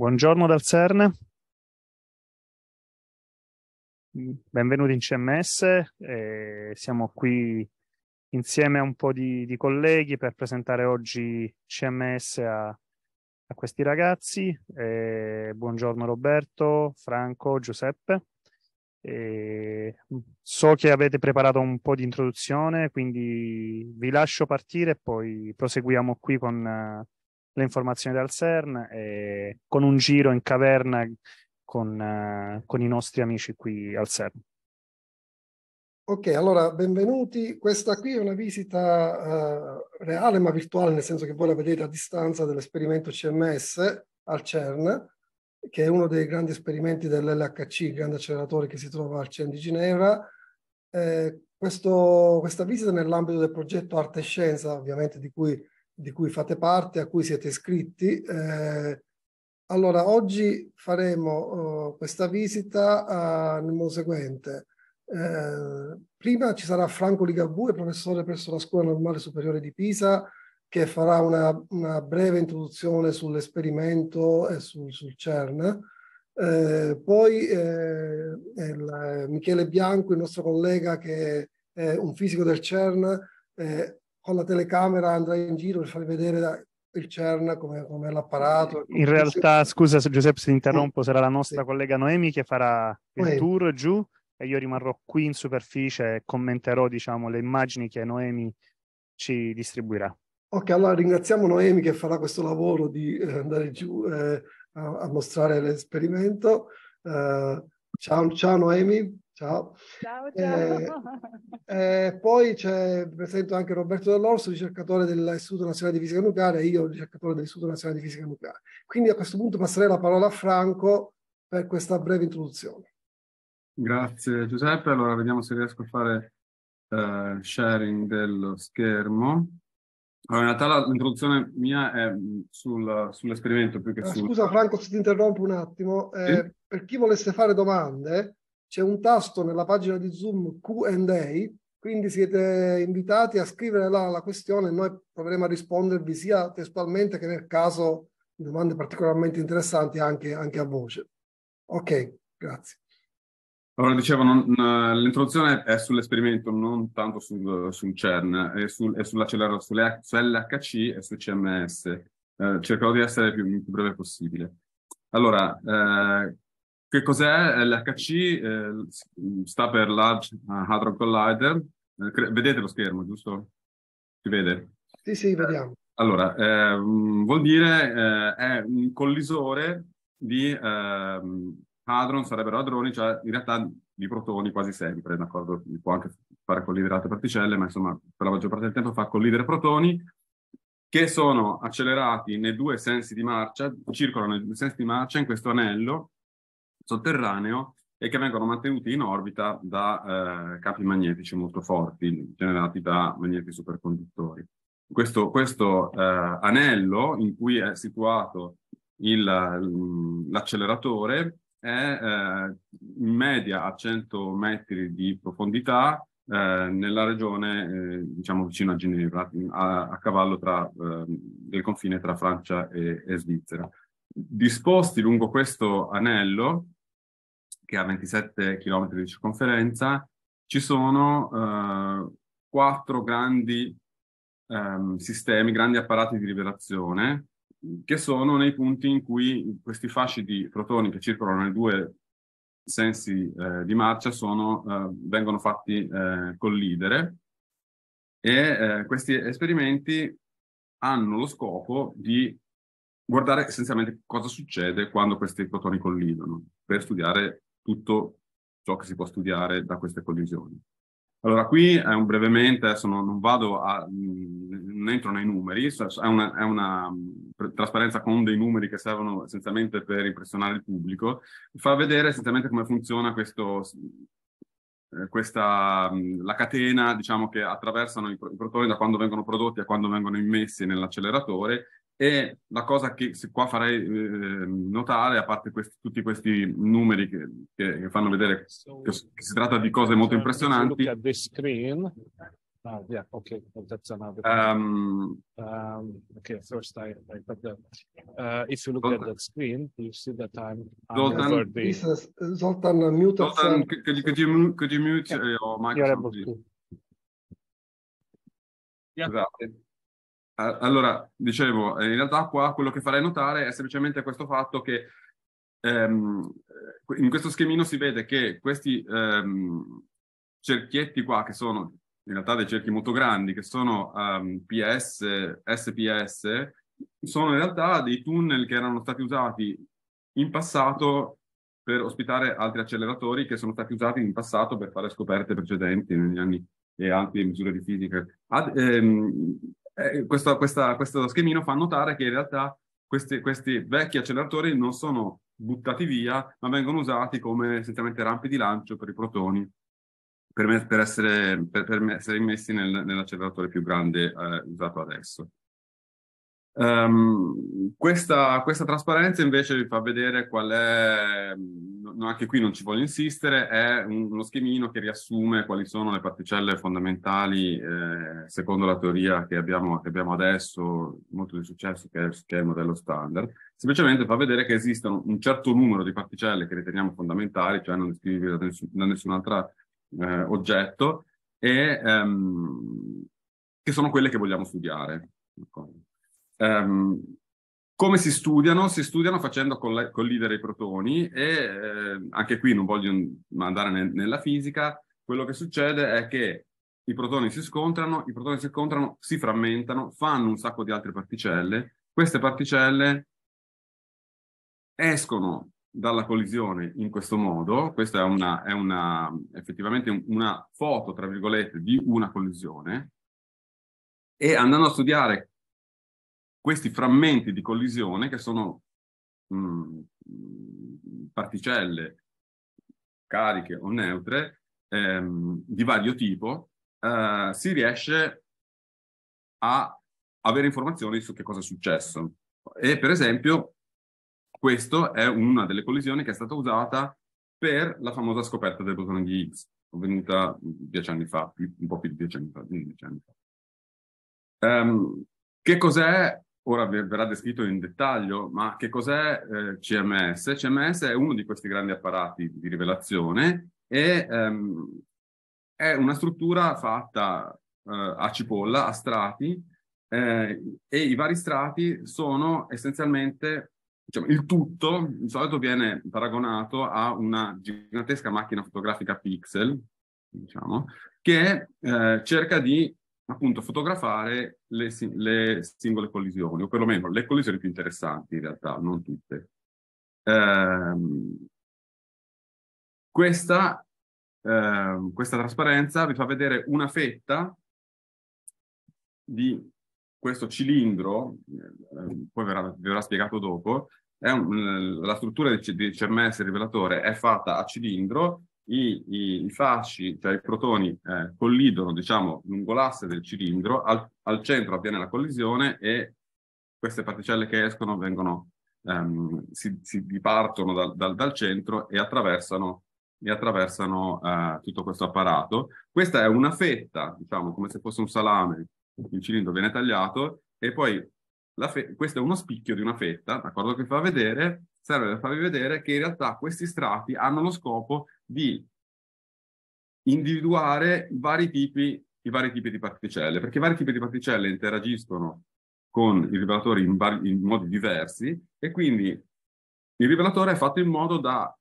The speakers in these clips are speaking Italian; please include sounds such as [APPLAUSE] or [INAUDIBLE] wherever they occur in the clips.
Buongiorno dal CERN. Benvenuti in CMS. Eh, siamo qui insieme a un po' di, di colleghi per presentare oggi CMS a, a questi ragazzi. Eh, buongiorno Roberto, Franco, Giuseppe. Eh, so che avete preparato un po' di introduzione, quindi vi lascio partire e poi proseguiamo qui con le informazioni dal CERN e con un giro in caverna con, eh, con i nostri amici qui al CERN. Ok, allora benvenuti. Questa qui è una visita uh, reale ma virtuale, nel senso che voi la vedete a distanza dell'esperimento CMS al CERN, che è uno dei grandi esperimenti dell'LHC, il grande acceleratore che si trova al CERN di Ginevra. Eh, questo, questa visita nell'ambito del progetto Arte e Scienza, ovviamente di cui di cui fate parte, a cui siete iscritti. Eh, allora, oggi faremo eh, questa visita eh, nel modo seguente. prima ci sarà Franco Ligabue, professore presso la Scuola Normale Superiore di Pisa, che farà una, una breve introduzione sull'esperimento e sul, sul CERN. Eh, poi eh, il, eh, Michele Bianco, il nostro collega che è un fisico del CERN, eh, con la telecamera andrai in giro per far vedere da, il CERN come, come l'apparato. Come in realtà, si... scusa Giuseppe se interrompo, sarà la nostra sì. collega Noemi che farà il Noemi. tour giù e io rimarrò qui in superficie e commenterò diciamo, le immagini che Noemi ci distribuirà. Ok, allora ringraziamo Noemi che farà questo lavoro di eh, andare giù eh, a, a, mostrare l'esperimento. Eh, ciao, ciao Noemi. Ciao. Ciao, ciao. Eh, eh, poi c'è, presente anche Roberto Dall'Orso, ricercatore dell'Istituto Nazionale di Fisica Nucleare, e io ricercatore dell'Istituto Nazionale di Fisica Nucleare. Quindi a questo punto passerei la parola a Franco per questa breve introduzione. Grazie Giuseppe, allora vediamo se riesco a fare uh, sharing dello schermo. Allora, in realtà l'introduzione mia è mm, sul, sull'esperimento più che ah, sul... Scusa Franco se ti interrompo un attimo, eh, sì? per chi volesse fare domande c'è un tasto nella pagina di Zoom QA, quindi siete invitati a scrivere là la questione e noi proveremo a rispondervi sia testualmente che nel caso di domande particolarmente interessanti anche, anche a voce. Ok, grazie. Allora, dicevo, eh, l'introduzione è sull'esperimento, non tanto sul, sul CERN, è, sul, è sull'acceleratore, sulle, LHC e su CMS. Eh, cercherò di essere il più, più breve possibile. Allora, eh, che cos'è l'HC? Eh, sta per Large eh, Hadron Collider. Eh, vedete lo schermo, giusto? Si vede? Sì, sì, vediamo. Allora, eh, vuol dire eh, è un collisore di ehm, hadron, sarebbero hadroni, cioè in realtà di protoni quasi sempre, d'accordo? Può anche fare collidere altre particelle, ma insomma per la maggior parte del tempo fa collidere protoni che sono accelerati nei due sensi di marcia, circolano nei due sensi di marcia in questo anello sotterraneo e che vengono mantenuti in orbita da eh, campi magnetici molto forti generati da magneti superconduttori. Questo, questo eh, anello in cui è situato mm, l'acceleratore è eh, in media a 100 metri di profondità eh, nella regione eh, diciamo vicino a Ginevra, a, a cavallo tra, eh, del confine tra Francia e, e Svizzera. Disposti lungo questo anello che ha 27 km di circonferenza, ci sono eh, quattro grandi ehm, sistemi, grandi apparati di liberazione, che sono nei punti in cui questi fasci di protoni che circolano nei due sensi eh, di marcia sono, eh, vengono fatti eh, collidere e eh, questi esperimenti hanno lo scopo di guardare essenzialmente cosa succede quando questi protoni collidono per studiare tutto ciò che si può studiare da queste collisioni. Allora, qui è un brevemente, adesso non, non vado a, non entro nei numeri, è una, è una, trasparenza con dei numeri che servono essenzialmente per impressionare il pubblico, fa vedere essenzialmente come funziona questo, eh, questa, la catena diciamo, che attraversano i, i protoni da quando vengono prodotti a quando vengono immessi nell'acceleratore e la cosa che qua farei eh, notare, a parte questi, tutti questi numeri che, che, che fanno vedere che, che, si tratta di cose molto impressionanti. Ah, yeah, okay. that's another um, um, okay, first I, I put the, uh, if you look Zoltan. at that screen, you see that I'm, Zoltan, the... this Zoltan could you, could you, could you mute yeah. your microphone? Yeah. Scusate. Allora, dicevo, eh, in realtà qua quello che farei notare è semplicemente questo fatto che ehm, in questo schemino si vede che questi ehm, cerchietti qua, che sono in realtà dei cerchi molto grandi, che sono ehm, PS, SPS, sono in realtà dei tunnel che erano stati usati in passato per ospitare altri acceleratori che sono stati usati in passato per fare scoperte precedenti negli anni e altre misure di fisica. Ad, ehm, eh, questo, questa, questo, schemino fa notare che in realtà questi, questi, vecchi acceleratori non sono buttati via, ma vengono usati come essenzialmente rampe di lancio per i protoni, per, per, essere, per, per essere, immessi nel, nell'acceleratore più grande eh, usato adesso. Um, questa, questa, trasparenza invece vi fa vedere qual è anche qui non ci voglio insistere, è uno schemino che riassume quali sono le particelle fondamentali eh, secondo la teoria che abbiamo, che abbiamo, adesso, molto di successo, che è, che è il modello standard. Semplicemente fa vedere che esistono un certo numero di particelle che riteniamo fondamentali, cioè non descrivibili da, nessun, da nessun altro eh, oggetto, e ehm, che sono quelle che vogliamo studiare. Um, come si studiano? Si studiano facendo collidere i protoni e eh, anche qui non voglio andare ne- nella fisica, quello che succede è che i protoni si scontrano, i protoni si scontrano, si frammentano, fanno un sacco di altre particelle, queste particelle escono dalla collisione in questo modo, questa è, una, è una, effettivamente una foto, tra virgolette, di una collisione, e andando a studiare questi frammenti di collisione che sono mh, mm, particelle cariche o neutre ehm, di vario tipo, eh, si riesce a avere informazioni su che cosa è successo. E per esempio, questa è una delle collisioni che è stata usata per la famosa scoperta del bosone di Higgs, avvenuta dieci anni fa, un po' più di dieci anni fa. Dieci anni fa. Um, che cos'è ora verrà descritto in dettaglio, ma che cos'è eh, CMS? CMS è uno di questi grandi apparati di rivelazione e ehm, è una struttura fatta eh, a cipolla, a strati, eh, e i vari strati sono essenzialmente diciamo, il tutto di solito viene paragonato a una gigantesca macchina fotografica pixel, diciamo, che eh, cerca di appunto fotografare le, le, singole collisioni, o perlomeno le collisioni più interessanti in realtà, non tutte. Ehm, questa, ehm, questa trasparenza vi fa vedere una fetta di questo cilindro, eh, poi verrà, verrà, spiegato dopo, un, la struttura del, del CMS rivelatore è fatta a cilindro i, i, i, fasci, cioè i protoni, eh, collidono, diciamo, lungo l'asse del cilindro, al, al, centro avviene la collisione e queste particelle che escono vengono, ehm, si, si, dipartono dal, dal, dal, centro e attraversano, e attraversano eh, tutto questo apparato. Questa è una fetta, diciamo, come se fosse un salame, il cilindro viene tagliato e poi questo è uno spicchio di una fetta, d'accordo, che fa vedere, serve per farvi vedere che in realtà questi strati hanno lo scopo di individuare vari tipi, i vari tipi di particelle, perché i vari tipi di particelle interagiscono con i rivelatori in, in modi diversi e quindi il rivelatore è fatto in modo da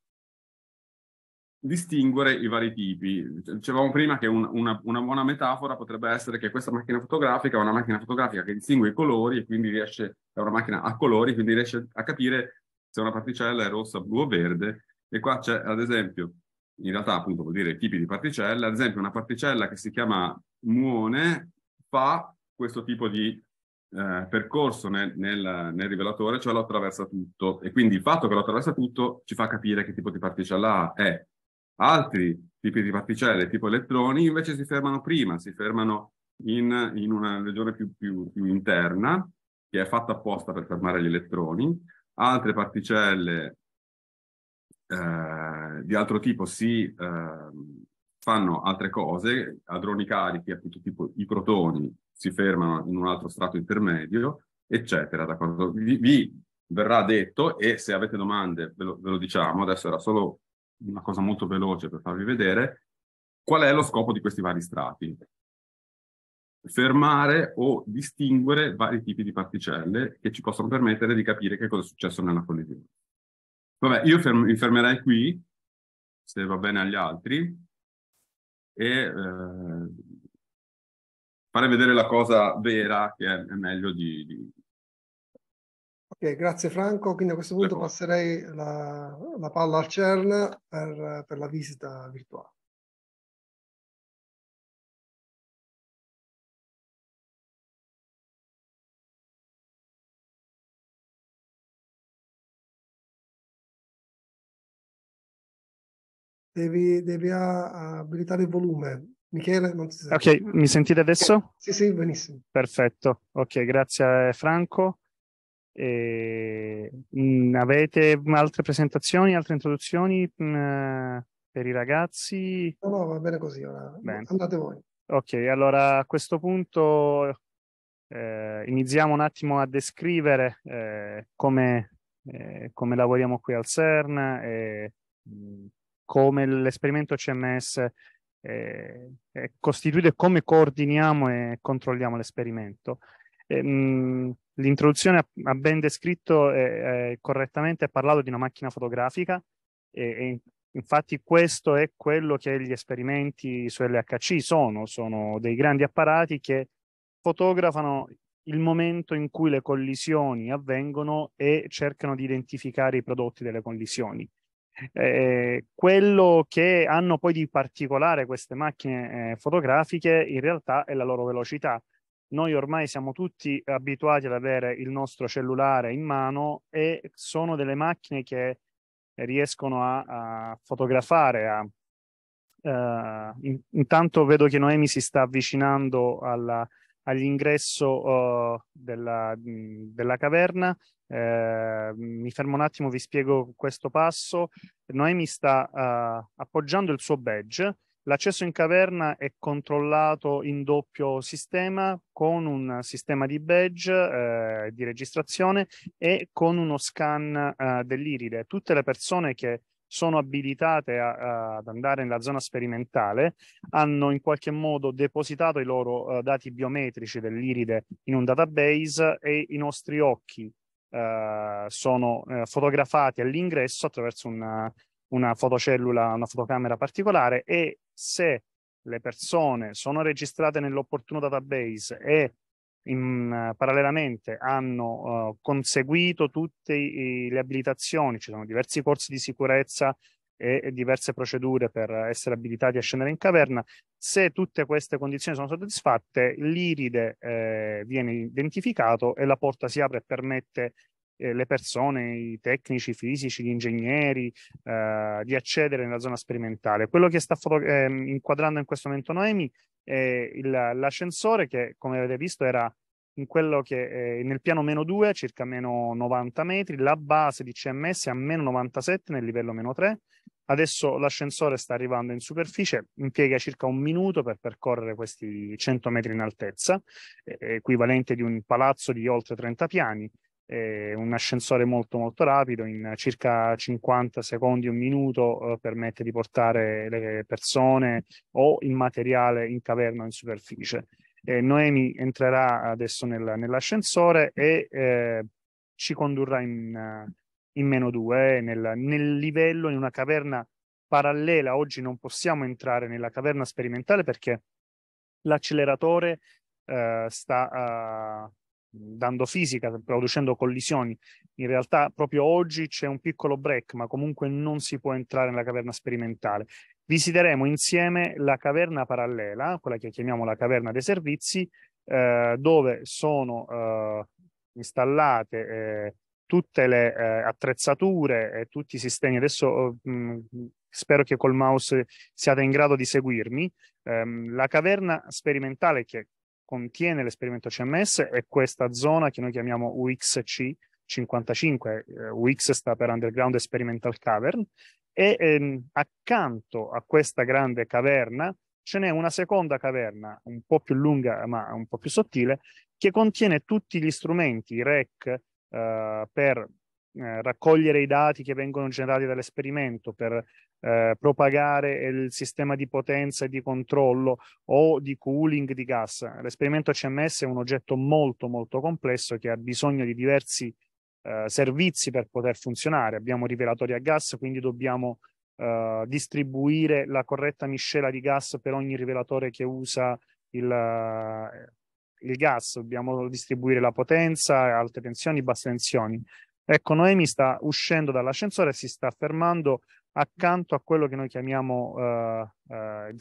distinguere i vari tipi. Dicevamo prima che un, una, una, buona metafora potrebbe essere che questa macchina fotografica è una macchina fotografica che distingue i colori e quindi riesce, è una macchina a colori, quindi riesce a capire se una particella è rossa, blu o verde. E qua c'è, ad esempio, in realtà appunto vuol dire tipi di particelle, ad esempio una particella che si chiama muone fa questo tipo di eh, percorso nel, nel, nel, rivelatore, cioè lo attraversa tutto. E quindi il fatto che lo attraversa tutto ci fa capire che tipo di particella è. Altri tipi di particelle, tipo elettroni, invece si fermano prima, si fermano in, in una regione più, più, più, interna, che è fatta apposta per fermare gli elettroni. Altre particelle eh, di altro tipo si eh, fanno altre cose, a droni carichi, appunto tipo i protoni si fermano in un altro strato intermedio, eccetera. Vi, vi, verrà detto e se avete domande ve lo, ve lo diciamo, adesso era solo una cosa molto veloce per farvi vedere, qual è lo scopo di questi vari strati? fermare o distinguere vari tipi di particelle che ci possono permettere di capire che cosa è successo nella collisione. Vabbè, io ferm mi fermerei qui, se va bene agli altri, e eh, fare vedere la cosa vera che è, è meglio di, di... Ok, grazie Franco. Quindi a questo punto passerei la, la palla al CERN per, per la visita virtuale. devi, devi ah, abilitare il volume. Michele, non si Ok, mi sentite adesso? Okay. Sì, sì, benissimo. Perfetto. Ok, grazie Franco. E, mh, mm, avete altre presentazioni, altre introduzioni mh, mm, per i ragazzi? No, no, va bene così. Ora. Bene. Andate voi. Ok, allora a questo punto eh, iniziamo un attimo a descrivere eh, come, eh, come, lavoriamo qui al CERN e mh, mm, come l'esperimento CMS eh, è eh, costituito e come coordiniamo e controlliamo l'esperimento. E, mh, mm, l'introduzione ha, ben descritto e, eh, e eh, correttamente ha parlato di una macchina fotografica e, infatti questo è quello che gli esperimenti su LHC sono, sono dei grandi apparati che fotografano il momento in cui le collisioni avvengono e cercano di identificare i prodotti delle collisioni. Eh, quello che hanno poi di particolare queste macchine eh, fotografiche in realtà è la loro velocità. Noi ormai siamo tutti abituati ad avere il nostro cellulare in mano e sono delle macchine che riescono a, a fotografare. A, uh, in, intanto vedo che Noemi si sta avvicinando alla, all'ingresso uh, della, della, caverna eh, mi fermo un attimo, vi spiego questo passo. Noemi sta eh, appoggiando il suo badge. L'accesso in caverna è controllato in doppio sistema con un sistema di badge eh, di registrazione e con uno scan eh, dell'iride. Tutte le persone che sono abilitate a, a, ad andare nella zona sperimentale, hanno in qualche modo depositato i loro uh, dati biometrici dell'iride in un database e i nostri occhi eh, sono eh, fotografati all'ingresso attraverso una, una fotocellula, una fotocamera particolare e se le persone sono registrate nell'opportuno database e in, uh, parallelamente hanno uh, conseguito tutte i, le abilitazioni, ci sono diversi corsi di sicurezza e diverse procedure per essere abilitati a scendere in caverna. Se tutte queste condizioni sono soddisfatte, l'iride eh, viene identificato e la porta si apre e permette eh, le persone, i tecnici, i fisici, gli ingegneri, eh, di accedere nella zona sperimentale. Quello che sta foto- ehm, inquadrando in questo momento Noemi è il, l'ascensore che, come avete visto, era in quello che è eh, nel piano meno 2, circa meno 90 metri, la base di CMS a meno 97 nel livello meno 3. Adesso l'ascensore sta arrivando in superficie, impiega circa un minuto per percorrere questi 100 metri in altezza, eh, equivalente di un palazzo di oltre 30 piani, È un ascensore molto molto rapido, in circa 50 secondi, un minuto, eh, permette di portare le persone o il materiale in caverna o in superficie. Eh, Noemi entrerà adesso nel, nell'ascensore e eh, ci condurrà in, in meno 2, eh, nel, nel, livello, in una caverna parallela. Oggi non possiamo entrare nella caverna sperimentale perché l'acceleratore eh, sta dando fisica, producendo collisioni. In realtà proprio oggi c'è un piccolo break, ma comunque non si può entrare nella caverna sperimentale. Visiteremo insieme la caverna parallela, quella che chiamiamo la caverna dei servizi, eh, dove sono eh, installate eh, tutte le eh, attrezzature e tutti i sistemi. Adesso mh, oh, mm, spero che col mouse siate in grado di seguirmi. Ehm, la caverna sperimentale, che contiene l'esperimento CMS è questa zona che noi chiamiamo UXC, 55, UX sta per Underground Experimental Cavern, e ehm, accanto a questa grande caverna ce n'è una seconda caverna, un po' più lunga ma un po' più sottile, che contiene tutti gli strumenti, i rack, eh, per eh, raccogliere i dati che vengono generati dall'esperimento per eh, propagare il sistema di potenza e di controllo o di cooling di gas. L'esperimento CMS è un oggetto molto molto complesso che ha bisogno di diversi eh, servizi per poter funzionare. Abbiamo rivelatori a gas, quindi dobbiamo eh, distribuire la corretta miscela di gas per ogni rivelatore che usa il, eh, il gas, dobbiamo distribuire la potenza, alte tensioni, basse tensioni. Ecco, Noemi sta uscendo dall'ascensore e si sta fermando accanto a quello che noi chiamiamo uh, uh, il,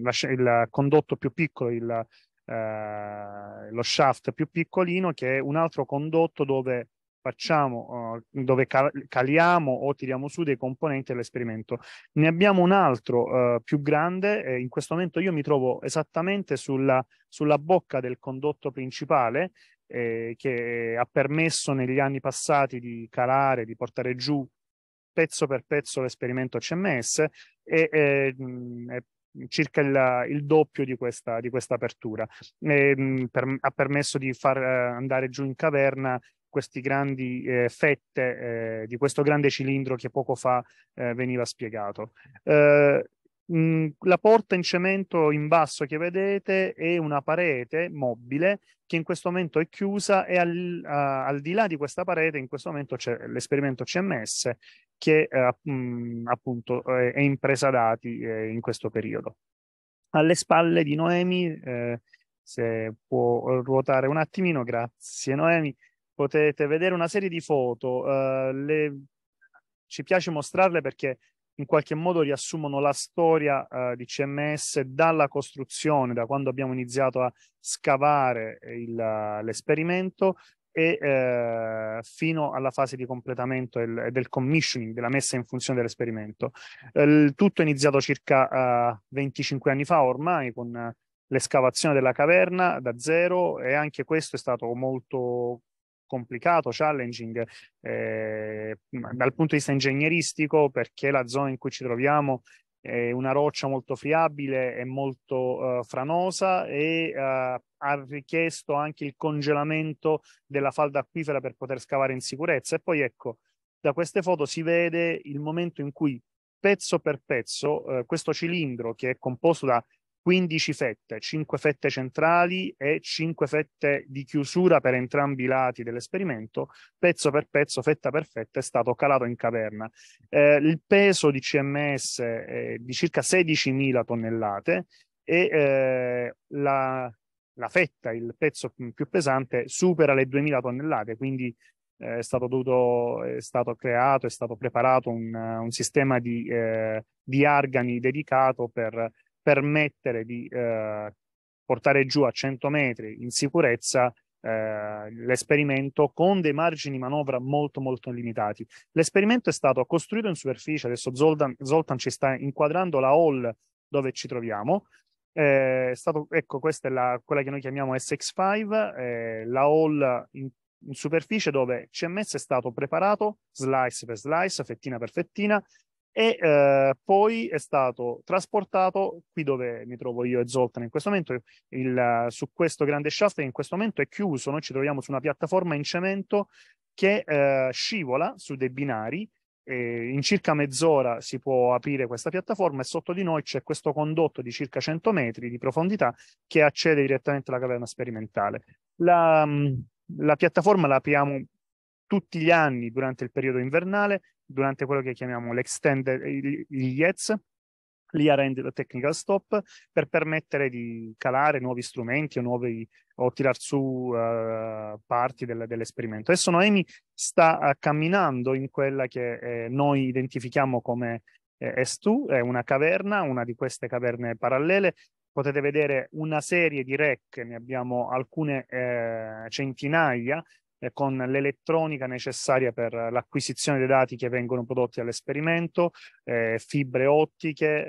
il, il, condotto più piccolo, il, uh, lo shaft più piccolino, che è un altro condotto dove facciamo, dove caliamo o tiriamo su dei componenti dell'esperimento. Ne abbiamo un altro più grande, in questo momento io mi trovo esattamente sulla, sulla bocca del condotto principale eh, che ha permesso negli anni passati di calare, di portare giù pezzo per pezzo l'esperimento CMS e, e ehm, mh, circa il, il, doppio di questa, di questa apertura. E, ehm, mh, per, ha permesso di far eh, andare giù in caverna queste grandi eh, fette eh, di questo grande cilindro che poco fa eh, veniva spiegato. Eh, la porta in cemento in basso che vedete è una parete mobile che in questo momento è chiusa e al, uh, al di là di questa parete in questo momento c'è l'esperimento CMS che uh, mh, appunto è, è in presa dati eh, in questo periodo. Alle spalle di Noemi, eh, se può ruotare un attimino, grazie Noemi, potete vedere una serie di foto, uh, le... ci piace mostrarle perché in qualche modo riassumono la storia eh, di CMS dalla costruzione, da quando abbiamo iniziato a scavare eh, il, l'esperimento e eh, fino alla fase di completamento del, del, commissioning, della messa in funzione dell'esperimento. Eh, il tutto è iniziato circa eh, 25 anni fa ormai con l'escavazione della caverna da zero e anche questo è stato molto complicato, challenging eh, dal punto di vista ingegneristico perché la zona in cui ci troviamo è una roccia molto friabile e molto eh, franosa e eh, ha richiesto anche il congelamento della falda acquifera per poter scavare in sicurezza. E poi ecco, da queste foto si vede il momento in cui pezzo per pezzo eh, questo cilindro che è composto da 15 fette, 5 fette centrali e 5 fette di chiusura per entrambi i lati dell'esperimento, pezzo per pezzo, fetta per fetta, è stato calato in caverna. Eh, il peso di CMS è di circa 16.000 tonnellate e eh, la, la fetta, il pezzo più pesante, supera le 2.000 tonnellate, quindi eh, è stato, dovuto, è stato creato, è stato preparato un, un sistema di, eh, di, argani dedicato per permettere di eh, portare giù a 100 metri in sicurezza eh, l'esperimento con dei margini di manovra molto molto limitati. L'esperimento è stato costruito in superficie, adesso Zoltan, Zoltan ci sta inquadrando la hall dove ci troviamo, eh, stato, ecco, questa è la, quella che noi chiamiamo SX5, eh, la hall in, in, superficie dove CMS è stato preparato slice per slice, fettina per fettina, e eh, poi è stato trasportato qui dove mi trovo io e Zoltan in questo momento il, su questo grande shaft che in questo momento è chiuso noi ci troviamo su una piattaforma in cemento che eh, scivola su dei binari in circa mezz'ora si può aprire questa piattaforma e sotto di noi c'è questo condotto di circa 100 metri di profondità che accede direttamente alla caverna sperimentale la, mm, la piattaforma la apriamo tutti gli anni durante il periodo invernale, durante quello che chiamiamo l'extended, gli IETS, l'IR-End Technical Stop, per permettere di calare nuovi strumenti o, nuovi, o tirar su uh, parti del, dell'esperimento. Adesso Noemi sta uh, camminando in quella che eh, noi identifichiamo come eh, S2, è una caverna, una di queste caverne parallele. Potete vedere una serie di rec, ne abbiamo alcune eh, centinaia, eh, con l'elettronica necessaria per l'acquisizione dei dati che vengono prodotti dall'esperimento, eh, fibre ottiche,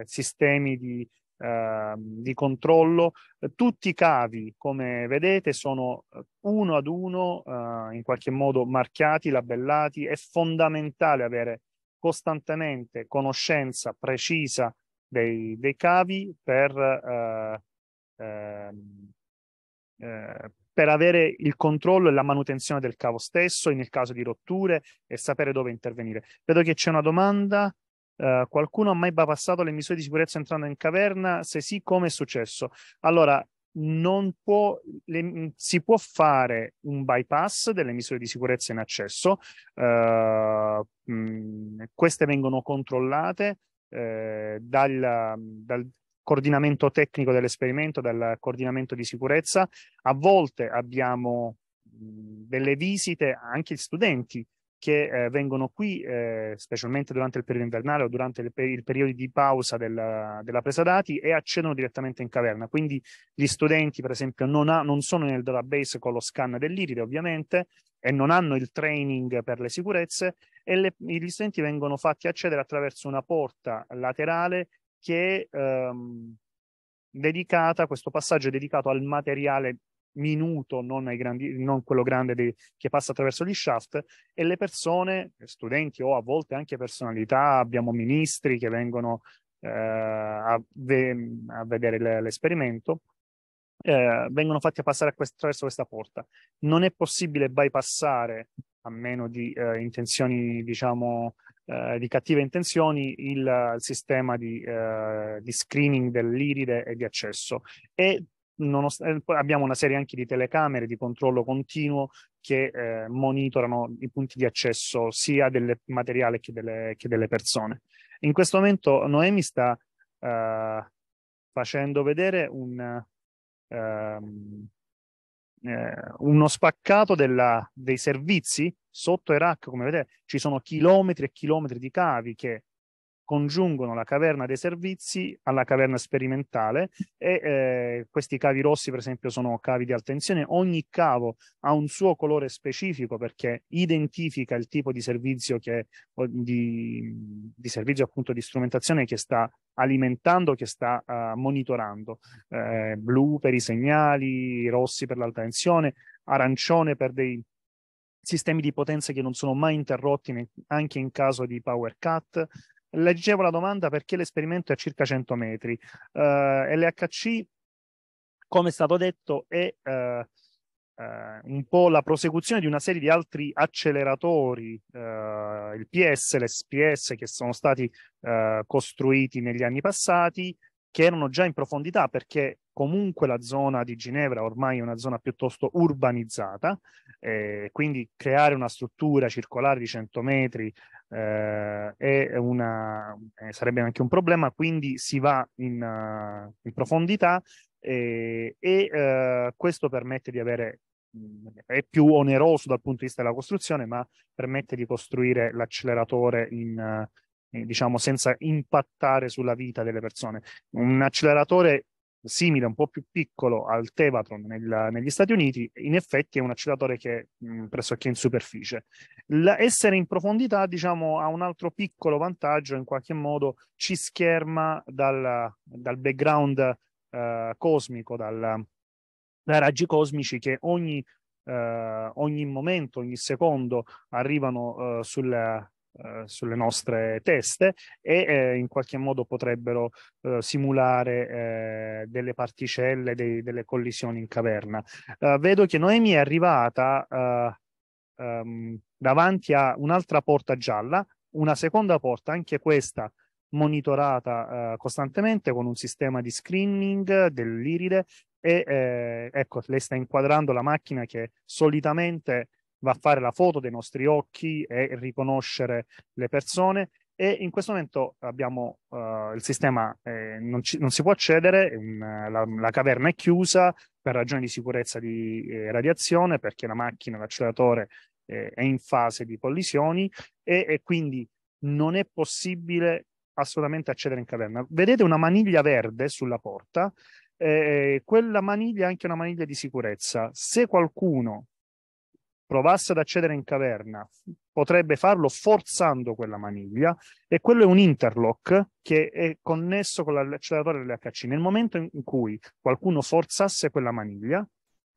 eh, sistemi di, ehm, di controllo. Tutti i cavi, come vedete, sono eh, uno ad uno eh, in qualche modo marchiati, labellati. È fondamentale avere costantemente conoscenza precisa dei, dei cavi per, eh, ehm, eh, per avere il controllo e la manutenzione del cavo stesso nel caso di rotture e sapere dove intervenire. Vedo che c'è una domanda. Uh, qualcuno ha mai bypassato le misure di sicurezza entrando in caverna? Se sì, come è successo? Allora, non può, le, mm, si può fare un bypass delle misure di sicurezza in accesso, uh, eh, mh, mm, queste vengono controllate eh, dal, dal, coordinamento tecnico dell'esperimento, dal coordinamento di sicurezza. A volte abbiamo delle visite anche studenti che eh, vengono qui, eh, specialmente durante il periodo invernale o durante il, per il periodo di pausa della, della, presa dati e accedono direttamente in caverna. Quindi gli studenti, per esempio, non, ha, non sono nel database con lo scan dell'iride, ovviamente, e non hanno il training per le sicurezze e le, gli studenti vengono fatti accedere attraverso una porta laterale che ehm, dedicata, questo passaggio è dedicato al materiale minuto, non, grandi, non quello grande dei, che passa attraverso gli shaft, e le persone, studenti o a volte anche personalità, abbiamo ministri che vengono eh, a, ve, a, vedere l'esperimento, eh, vengono fatti a passare attraverso questa porta. Non è possibile bypassare, a meno di eh, intenzioni, diciamo, eh, di cattive intenzioni il sistema di, eh, di screening dell'iride e di accesso. E nonost- eh, abbiamo una serie anche di telecamere di controllo continuo che eh, monitorano i punti di accesso sia del materiale che delle, che delle persone. In questo momento Noemi sta eh, facendo vedere un... Um, eh, uno spaccato della, dei servizi sotto Iraq, come vedete, ci sono chilometri e chilometri di cavi che congiungono la caverna dei servizi alla caverna sperimentale e eh, questi cavi rossi per esempio sono cavi di alta tensione, ogni cavo ha un suo colore specifico perché identifica il tipo di servizio che di, di servizio appunto di strumentazione che sta alimentando, che sta uh, monitorando, eh, blu per i segnali, rossi per l'alta tensione, arancione per dei sistemi di potenza che non sono mai interrotti ne, anche in caso di power cut, Leggevo la domanda perché l'esperimento è a circa 100 metri. Uh, eh, LHC, come è stato detto, è uh, uh, un po' la prosecuzione di una serie di altri acceleratori, il PS, l'SPS, che sono stati costruiti negli anni passati, che erano già in profondità perché comunque la zona di Ginevra ormai è una zona piuttosto urbanizzata, eh, quindi creare una struttura circolare di 100 metri eh, una, eh, sarebbe anche un problema, quindi si va in, uh, in profondità eh, e, uh, questo permette di avere è più oneroso dal punto di vista della costruzione, ma permette di costruire l'acceleratore in, eh, diciamo senza impattare sulla vita delle persone. Un acceleratore simile, un po' più piccolo al Tevatron nel, negli Stati Uniti, in effetti è un acceleratore che è mm, pressoché in superficie. L'essere in profondità, diciamo, ha un altro piccolo vantaggio, in qualche modo ci scherma dal, dal background eh, cosmico, dal, dai raggi cosmici che ogni, eh, ogni momento, ogni secondo arrivano eh, sul, eh, sulle nostre teste e eh, in qualche modo potrebbero eh, simulare eh, delle particelle, dei, delle collisioni in caverna. Eh, vedo che Noemi è arrivata um, davanti a un'altra porta gialla, una seconda porta, anche questa monitorata costantemente con un sistema di screening dell'iride e ecco, lei sta inquadrando la macchina che solitamente va a fare la foto dei nostri occhi e riconoscere le persone e in questo momento abbiamo uh, il sistema, eh, non, ci, non, si può accedere, in, la, la, caverna è chiusa per ragioni di sicurezza di eh, radiazione, perché la macchina, l'acceleratore eh, è in fase di collisioni e, e, quindi non è possibile assolutamente accedere in caverna. Vedete una maniglia verde sulla porta, eh, quella maniglia è anche una maniglia di sicurezza. Se qualcuno provasse ad accedere in caverna, potrebbe farlo forzando quella maniglia e quello è un interlock che è connesso con l'acceleratore dell'HC. Nel momento in cui qualcuno forzasse quella maniglia,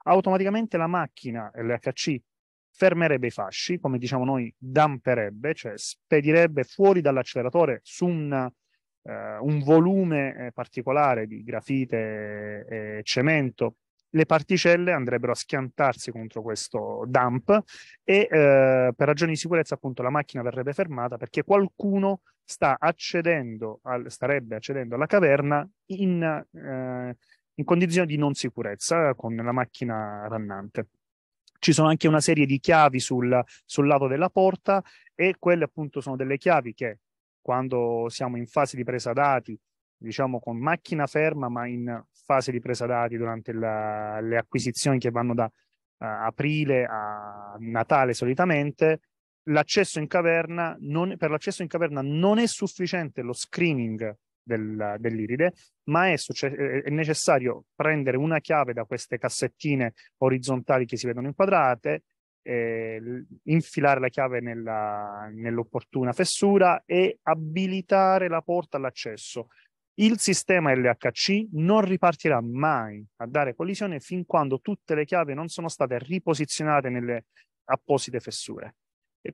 automaticamente la macchina LHC fermerebbe i fasci, come diciamo noi, damperebbe, cioè spedirebbe fuori dall'acceleratore su un, eh, un volume eh, particolare di grafite e cemento le particelle andrebbero a schiantarsi contro questo dump e eh, per ragioni di sicurezza appunto la macchina verrebbe fermata perché qualcuno sta accedendo al, starebbe accedendo alla caverna in, eh, in condizioni di non sicurezza eh, con la macchina rannante ci sono anche una serie di chiavi sul, sul, lato della porta e quelle appunto sono delle chiavi che quando siamo in fase di presa dati diciamo con macchina ferma ma in fase di presa dati durante la, le acquisizioni che vanno da uh, aprile a Natale solitamente, l'accesso in caverna non, per l'accesso in caverna non è sufficiente lo screening del, dell'iride, ma è, è, necessario prendere una chiave da queste cassettine orizzontali che si vedono inquadrate, eh, infilare la chiave nella, nell'opportuna fessura e abilitare la porta all'accesso. Il sistema LHC non ripartirà mai a dare collisione fin quando tutte le chiavi non sono state riposizionate nelle apposite fessure.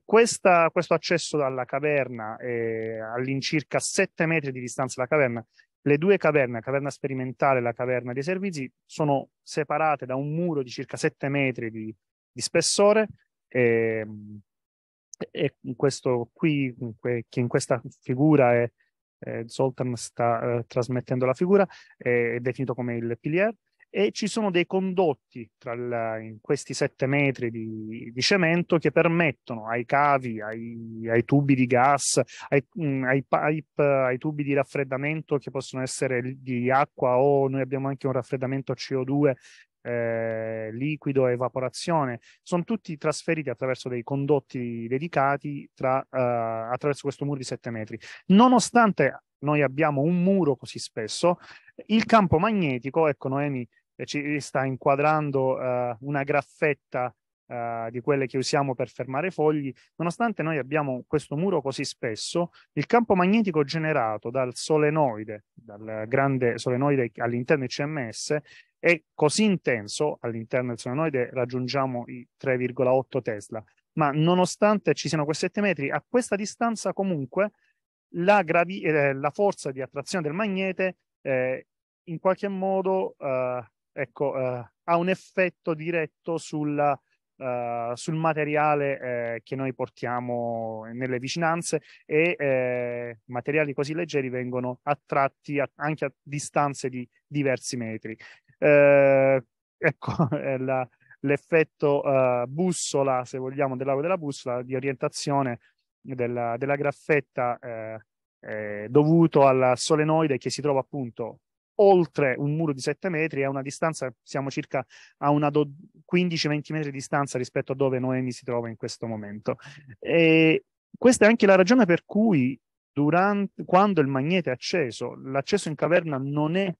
Questa, questo accesso dalla caverna eh, all'incirca 7 metri di distanza dalla caverna, le due caverne, la caverna sperimentale e la caverna dei servizi, sono separate da un muro di circa 7 metri di, di spessore eh, e questo qui, che in questa figura è eh, Zoltan sta eh, trasmettendo la figura, eh, è definito come il pilier, e ci sono dei condotti la, in questi sette metri di, di, cemento che permettono ai cavi, ai, ai tubi di gas, ai, mm, ai, pipe, ai tubi di raffreddamento che possono essere di acqua o noi abbiamo anche un raffreddamento CO2 eh, liquido e evaporazione, sono tutti trasferiti attraverso dei condotti dedicati tra, eh, attraverso questo muro di 7 metri. Nonostante noi abbiamo un muro così spesso, il campo magnetico, ecco Noemi ci sta inquadrando eh, una graffetta eh, di quelle che usiamo per fermare fogli, nonostante noi abbiamo questo muro così spesso, il campo magnetico generato dal solenoide, dal grande solenoide all'interno del CMS, è così intenso, all'interno del solenoide raggiungiamo i 3,8 Tesla, ma nonostante ci siano quei 7 metri, a questa distanza comunque la, gravi- eh, la forza di attrazione del magnete eh, in qualche modo eh, ecco, eh, ha un effetto diretto sulla eh, sul materiale eh, che noi portiamo nelle vicinanze e eh, materiali così leggeri vengono attratti a, anche a distanze di diversi metri. Eh, ecco [LAUGHS] la, l'effetto eh, bussola, se vogliamo, dell'ago della bussola di orientazione della, della graffetta eh, dovuto al solenoide che si trova appunto oltre un muro di 7 metri, a una distanza, siamo circa a una do- 15-20 metri di distanza rispetto a dove Noemi si trova in questo momento. E questa è anche la ragione per cui durante, quando il magnete è acceso, l'accesso in caverna non è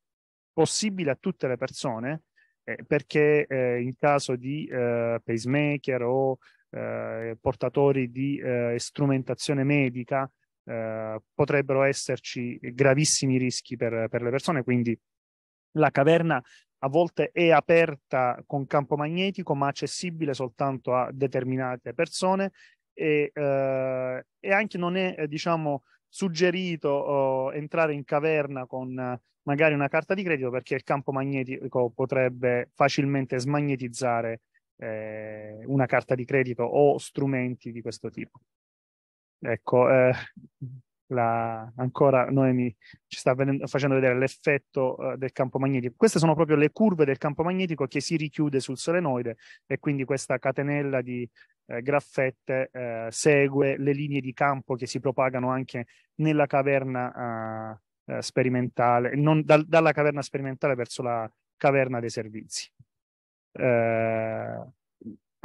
possibile a tutte le persone, eh, perché eh, in caso di eh, pacemaker o eh, portatori di eh, strumentazione medica eh, potrebbero esserci gravissimi rischi per, per le persone, quindi la caverna a volte è aperta con campo magnetico ma accessibile soltanto a determinate persone e, eh, e anche non è eh, diciamo suggerito oh, entrare in caverna con eh, magari una carta di credito perché il campo magnetico potrebbe facilmente smagnetizzare eh, una carta di credito o strumenti di questo tipo. Ecco, eh, la, ancora Noemi ci sta venendo, facendo vedere l'effetto uh, del campo magnetico. Queste sono proprio le curve del campo magnetico che si richiude sul solenoide e quindi questa catenella di eh, graffette eh, segue le linee di campo che si propagano anche nella caverna uh, sperimentale, non, dal, dalla caverna sperimentale verso la caverna dei servizi. Uh,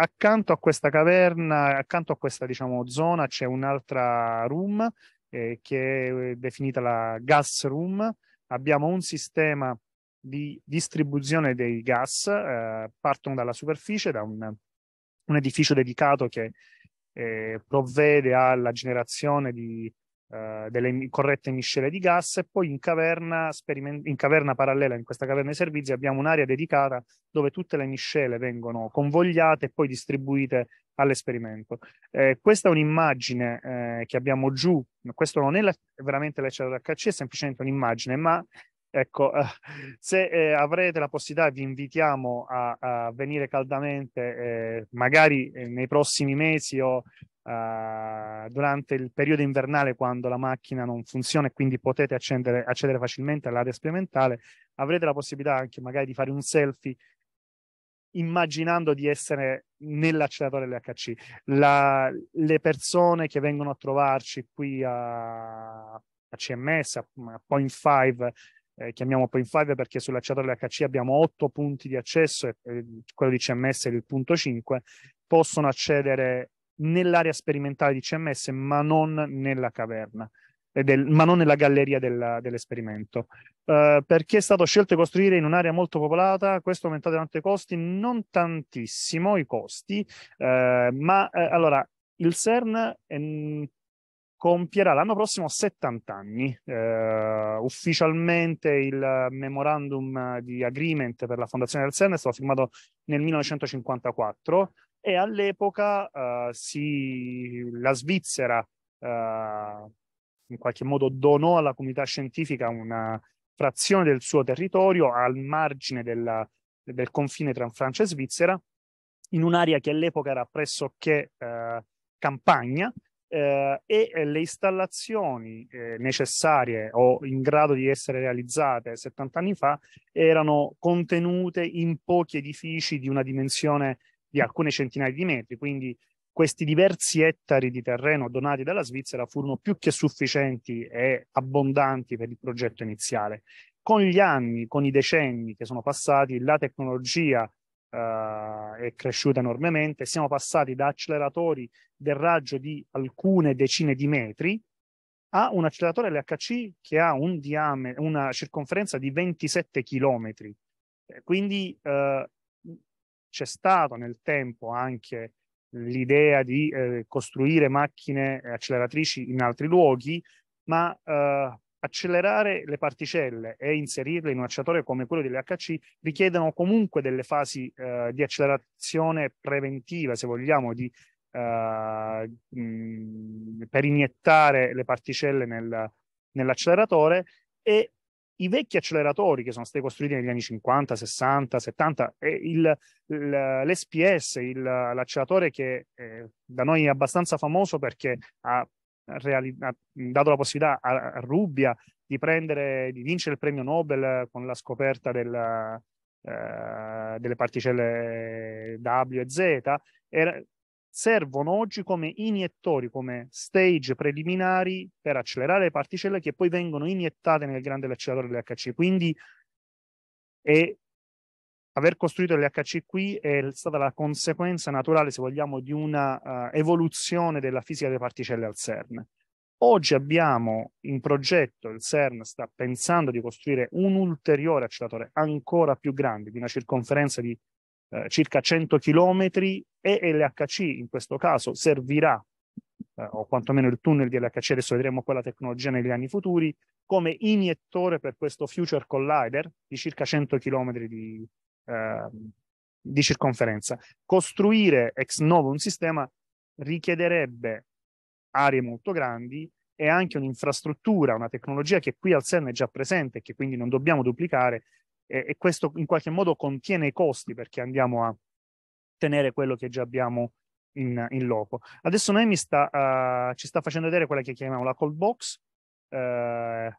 accanto a questa caverna, accanto a questa diciamo, zona, c'è un'altra room eh, che è definita la gas room. Abbiamo un sistema di distribuzione dei gas, eh, partono dalla superficie, da un, un edificio dedicato che eh, provvede alla generazione di eh, delle corrette miscele di gas e poi in caverna, in caverna parallela, in questa caverna dei servizi, abbiamo un'area dedicata dove tutte le miscele vengono convogliate e poi distribuite all'esperimento. Eh, questa è un'immagine eh, che abbiamo giù, questo non è la, veramente l'HRHC, è semplicemente un'immagine, ma Ecco, eh, se eh, avrete la possibilità, vi invitiamo a, a venire caldamente, eh, magari eh, nei prossimi mesi o eh, durante il periodo invernale, quando la macchina non funziona e quindi potete accendere, accedere facilmente all'area sperimentale, avrete la possibilità anche magari di fare un selfie immaginando di essere nell'acceleratore LHC. La, le persone che vengono a trovarci qui a a CMS, a Point 5 eh, chiamiamo Point 5 perché sulla chat abbiamo 8 punti di accesso, e, eh, quello di CMS è il punto 5, possono accedere nell'area sperimentale di CMS ma non nella caverna. Eh, del, ma non nella galleria della, dell'esperimento. Uh, perché è stato scelto di costruire in un'area molto popolata? Questo aumentate tanto i costi? Non tantissimo i costi, uh, ma uh, allora il CERN è, mm, compierà l'anno prossimo 70 anni. Eh, ufficialmente il memorandum di agreement per la fondazione del CERN è stato firmato nel 1954 e all'epoca eh, si, la Svizzera eh, in qualche modo donò alla comunità scientifica una frazione del suo territorio al margine della, del confine tra Francia e Svizzera in un'area che all'epoca era pressoché eh, campagna eh, e eh, le installazioni eh, necessarie o in grado di essere realizzate 70 anni fa erano contenute in pochi edifici di una dimensione di alcune centinaia di metri, quindi questi diversi ettari di terreno donati dalla Svizzera furono più che sufficienti e abbondanti per il progetto iniziale. Con gli anni, con i decenni che sono passati, la tecnologia eh, è cresciuta enormemente, siamo passati da acceleratori del raggio di alcune decine di metri a un acceleratore LHC che ha un una circonferenza di 27 chilometri. Eh, quindi eh, c'è stato nel tempo anche l'idea di eh, costruire macchine acceleratrici in altri luoghi, ma eh, accelerare le particelle e inserirle in un acceleratore come quello dell'HC richiedono comunque delle fasi eh, di accelerazione preventiva, se vogliamo, di, eh, mh, per iniettare le particelle nel, nell'acceleratore e i vecchi acceleratori che sono stati costruiti negli anni 50, 60, 70, il, il, l'SPS, il, l'acceleratore che eh, da noi è abbastanza famoso perché ha reali- ha dato la possibilità a, a Rubbia di, prendere, di vincere il premio Nobel con la scoperta del, eh, delle particelle W e Z, er- servono oggi come iniettori, come stage preliminari per accelerare le particelle che poi vengono iniettate nel grande acceleratore dell'HC. Quindi è aver costruito l'HC qui è stata la conseguenza naturale, se vogliamo, di una uh, evoluzione della fisica delle particelle al CERN. Oggi abbiamo in progetto, il CERN sta pensando di costruire un ulteriore acceleratore ancora più grande, di una circonferenza di eh, circa 100 km e LHC in questo caso servirà, eh, o quantomeno il tunnel di LHC, adesso vedremo quella tecnologia negli anni futuri, come iniettore per questo Future Collider di circa 100 km di, eh, di circonferenza. Costruire ex novo un sistema richiederebbe aree molto grandi e anche un'infrastruttura, una tecnologia che qui al CERN è già presente e che quindi non dobbiamo duplicare e, e, questo in qualche modo contiene i costi perché andiamo a tenere quello che già abbiamo in, in loco. Adesso Noemi sta, uh, ci sta facendo vedere quella che chiamiamo la call box, uh,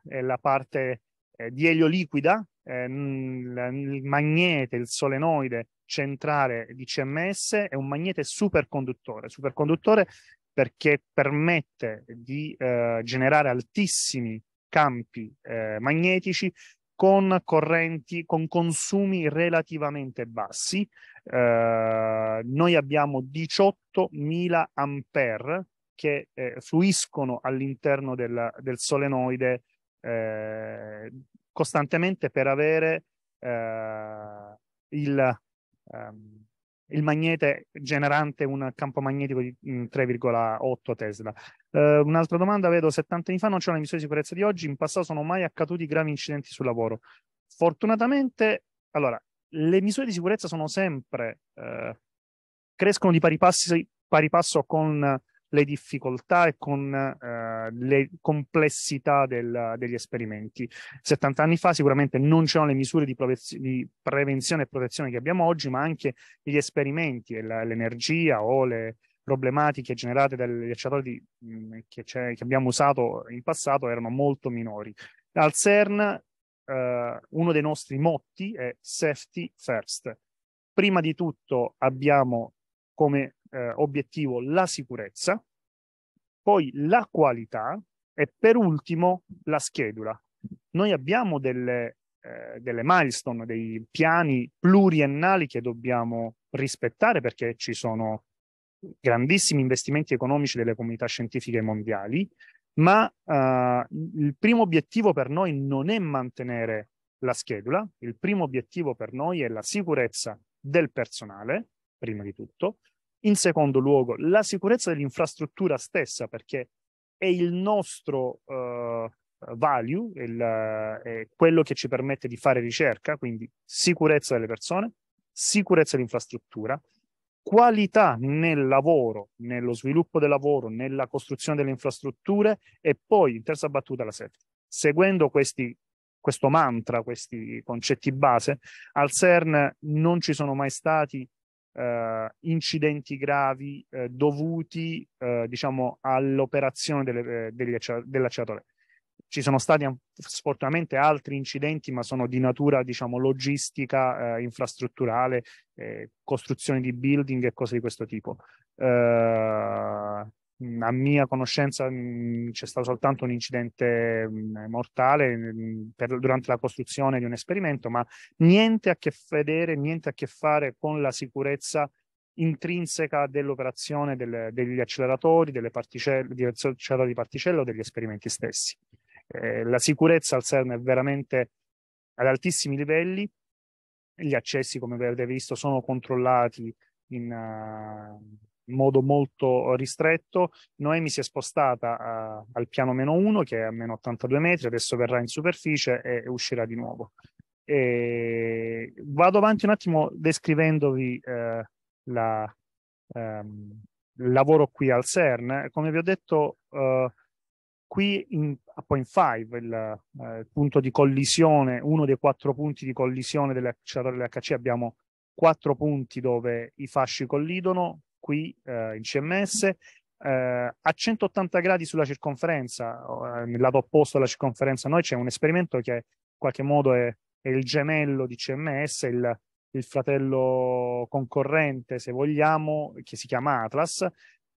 è la parte eh, di elio liquida, eh, il magnete, il solenoide centrale di CMS è un magnete superconduttore, superconduttore perché permette di eh, generare altissimi campi eh, magnetici con correnti, con consumi relativamente bassi. Eh, noi abbiamo 18.000 ampere che eh, fluiscono all'interno del, del solenoide eh, costantemente per avere eh, il, ehm, il, magnete generante un campo magnetico di 3,8 mm, Tesla. Eh, un'altra domanda, vedo 70 anni fa non c'erano le misure di sicurezza di oggi, in passato sono mai accaduti gravi incidenti sul lavoro. Fortunatamente, allora, le misure di sicurezza sono sempre, eh, crescono di pari, passi, pari passo con le difficoltà e con eh, le complessità del, degli esperimenti. 70 anni fa sicuramente non c'erano le misure di, di, prevenzione e protezione che abbiamo oggi, ma anche gli esperimenti e l'energia o le problematiche generate dagli acceleratori mm, che, che, abbiamo usato in passato erano molto minori. Al CERN eh, uno dei nostri motti è safety first. Prima di tutto abbiamo come eh, obiettivo la sicurezza, poi la qualità e per ultimo la schedula. Noi abbiamo delle, eh, delle milestone, dei piani pluriennali che dobbiamo rispettare perché ci sono grandissimi investimenti economici delle comunità scientifiche mondiali, ma eh, il primo obiettivo per noi non è mantenere la schedula, il primo obiettivo per noi è la sicurezza del personale, prima di tutto, in secondo luogo, la sicurezza dell'infrastruttura stessa, perché è il nostro uh, value, il, uh, è quello che ci permette di fare ricerca, quindi sicurezza delle persone, sicurezza dell'infrastruttura, qualità nel lavoro, nello sviluppo del lavoro, nella costruzione delle infrastrutture e poi, in terza battuta, la safety. Seguendo questi, questo mantra, questi concetti base, al CERN non ci sono mai stati eh, incidenti gravi eh, dovuti eh, diciamo, all'operazione delle, eh, degli, dell'acciatore. Ci sono stati sfortunatamente altri incidenti, ma sono di natura diciamo, logistica, eh, infrastrutturale, eh, costruzione di building e cose di questo tipo a mia conoscenza mm, c'è stato soltanto un incidente mm, mortale mm, per, durante la costruzione di un esperimento, ma niente a che vedere, niente a che fare con la sicurezza intrinseca dell'operazione del, degli acceleratori, delle particelle, di acceleratori di particelle o degli esperimenti stessi. Eh, la sicurezza al CERN è veramente ad altissimi livelli, gli accessi, come avete visto, sono controllati in... Uh, in modo molto ristretto. Noemi si è spostata a, eh, al piano meno 1, che è a meno 82 metri, adesso verrà in superficie e, e uscirà di nuovo. E vado avanti un attimo descrivendovi eh, la, ehm, il lavoro qui al CERN. Come vi ho detto, eh, qui in, Point 5, il eh, punto di collisione, uno dei quattro punti di collisione dell'acceleratore cioè dell'HC, abbiamo quattro punti dove i fasci collidono, qui eh, in CMS, eh, a 180 gradi sulla circonferenza, eh, nel lato opposto alla circonferenza noi c'è un esperimento che in qualche modo è, è il gemello di CMS, il, il, fratello concorrente se vogliamo, che si chiama Atlas,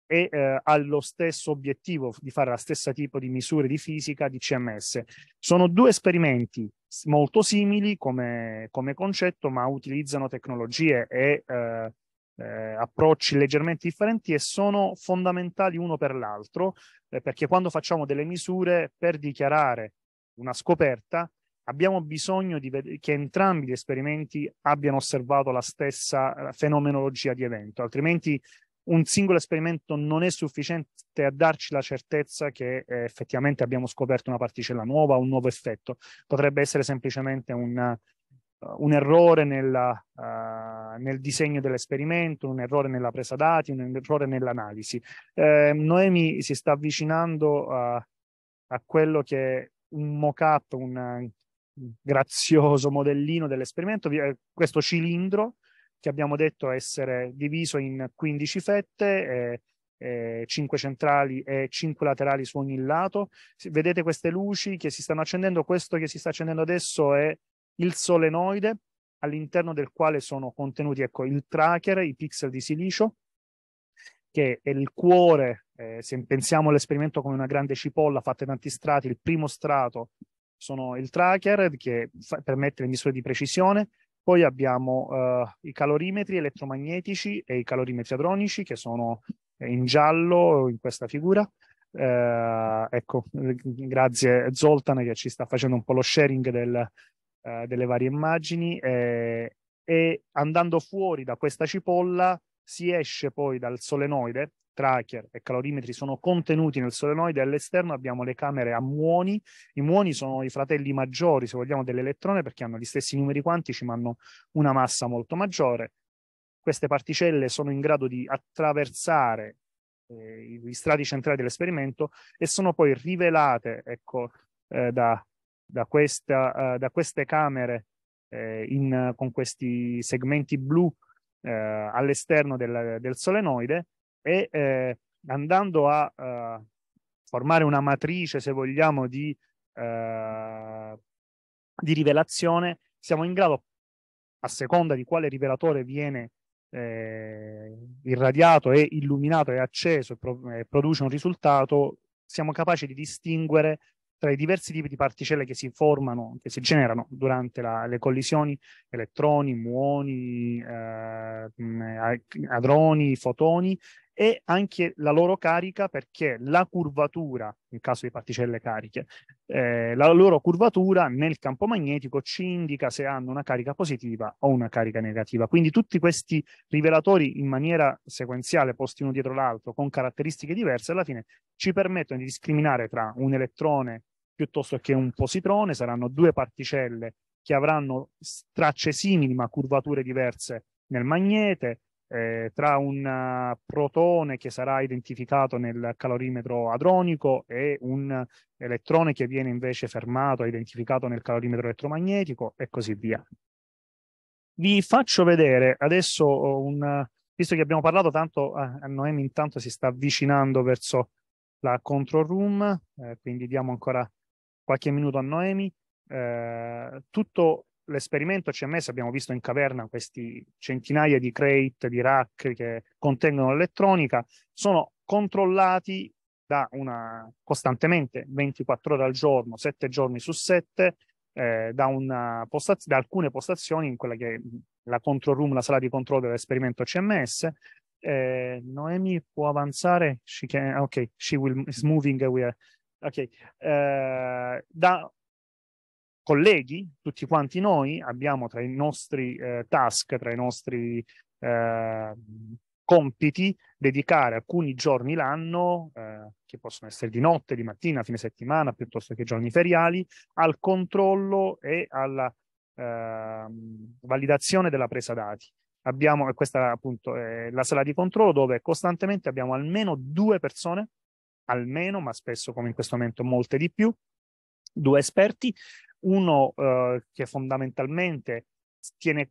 e eh, ha lo stesso obiettivo di fare la stessa tipo di misure di fisica di CMS. Sono due esperimenti molto simili come, come concetto, ma utilizzano tecnologie e eh, eh, approcci leggermente differenti e sono fondamentali uno per l'altro, eh, perché quando facciamo delle misure per dichiarare una scoperta, abbiamo bisogno di che entrambi gli esperimenti abbiano osservato la stessa eh, fenomenologia di evento, altrimenti un singolo esperimento non è sufficiente a darci la certezza che eh, effettivamente abbiamo scoperto una particella nuova, un nuovo effetto. Potrebbe essere semplicemente una, eh, un errore nella, uh, nel disegno dell'esperimento, un errore nella presa dati, un errore nell'analisi. Eh, Noemi si sta avvicinando a, a quello che è un mock-up, un grazioso modellino dell'esperimento, eh, questo cilindro che abbiamo detto essere diviso in 15 fette. Eh, eh, 5 centrali e 5 laterali su ogni lato. Vedete queste luci che si stanno accendendo, questo che si sta accendendo adesso è il solenoide all'interno del quale sono contenuti ecco, il tracker, i pixel di silicio, che è il cuore, eh, se pensiamo all'esperimento come una grande cipolla fatta in tanti strati, il primo strato sono il tracker che fa, permette le misure di precisione, poi abbiamo eh, i calorimetri elettromagnetici e i calorimetri adronici che sono eh, in giallo in questa figura. Eh, ecco, grazie Zoltan che ci sta facendo un po' lo sharing del, eh, delle varie immagini eh, e andando fuori da questa cipolla si esce poi dal solenoide, tracker e calorimetri sono contenuti nel solenoide, all'esterno abbiamo le camere a muoni, i muoni sono i fratelli maggiori, se vogliamo, dell'elettrone perché hanno gli stessi numeri quantici ma hanno una massa molto maggiore. Queste particelle sono in grado di attraversare eh, gli strati centrali dell'esperimento e sono poi rivelate ecco, eh, da da, questa, uh, da queste camere eh, in, con questi segmenti blu eh, all'esterno del, del, solenoide e eh, andando a eh, formare una matrice, se vogliamo, di, eh, di, rivelazione, siamo in grado, a seconda di quale rivelatore viene irradiato e illuminato e acceso e, pro- e produce un risultato, siamo capaci di distinguere tra i diversi tipi di particelle che si formano, che si generano durante la, le collisioni, elettroni, muoni, eh, adroni, fotoni e anche la loro carica perché la curvatura, in caso di particelle cariche, eh, la loro curvatura nel campo magnetico ci indica se hanno una carica positiva o una carica negativa. Quindi tutti questi rivelatori in maniera sequenziale, posti uno dietro l'altro, con caratteristiche diverse, alla fine ci permettono di discriminare tra un elettrone piuttosto che un positrone, saranno due particelle che avranno tracce simili ma curvature diverse nel magnete, eh, tra un eh, protone che sarà identificato nel calorimetro adronico e un elettrone che viene invece fermato e identificato nel calorimetro elettromagnetico e così via. Vi faccio vedere adesso oh, un, visto che abbiamo parlato tanto, eh, a Noemi intanto si sta avvicinando verso la control room, eh, quindi diamo ancora qualche minuto a Noemi. Eh, tutto l'esperimento CMS abbiamo visto in caverna questi centinaia di crate, di rack che contengono l'elettronica, sono controllati da una, costantemente 24 ore al giorno, 7 giorni su 7, eh, da, postaz- da, alcune postazioni in quella che è la control room, la sala di controllo dell'esperimento CMS. Eh, Noemi può avanzare? She can, ok, she will, is moving away. eh, da colleghi, tutti quanti noi, abbiamo tra i nostri eh, task, tra i nostri eh, compiti, dedicare alcuni giorni l'anno, eh, che possono essere di notte, di mattina, fine settimana, piuttosto che giorni feriali, al controllo e alla ehm, validazione della presa dati. Abbiamo, questa appunto è la sala di controllo dove costantemente abbiamo almeno due persone, almeno, ma spesso come in questo momento molte di più, due esperti uno eh, che fondamentalmente tiene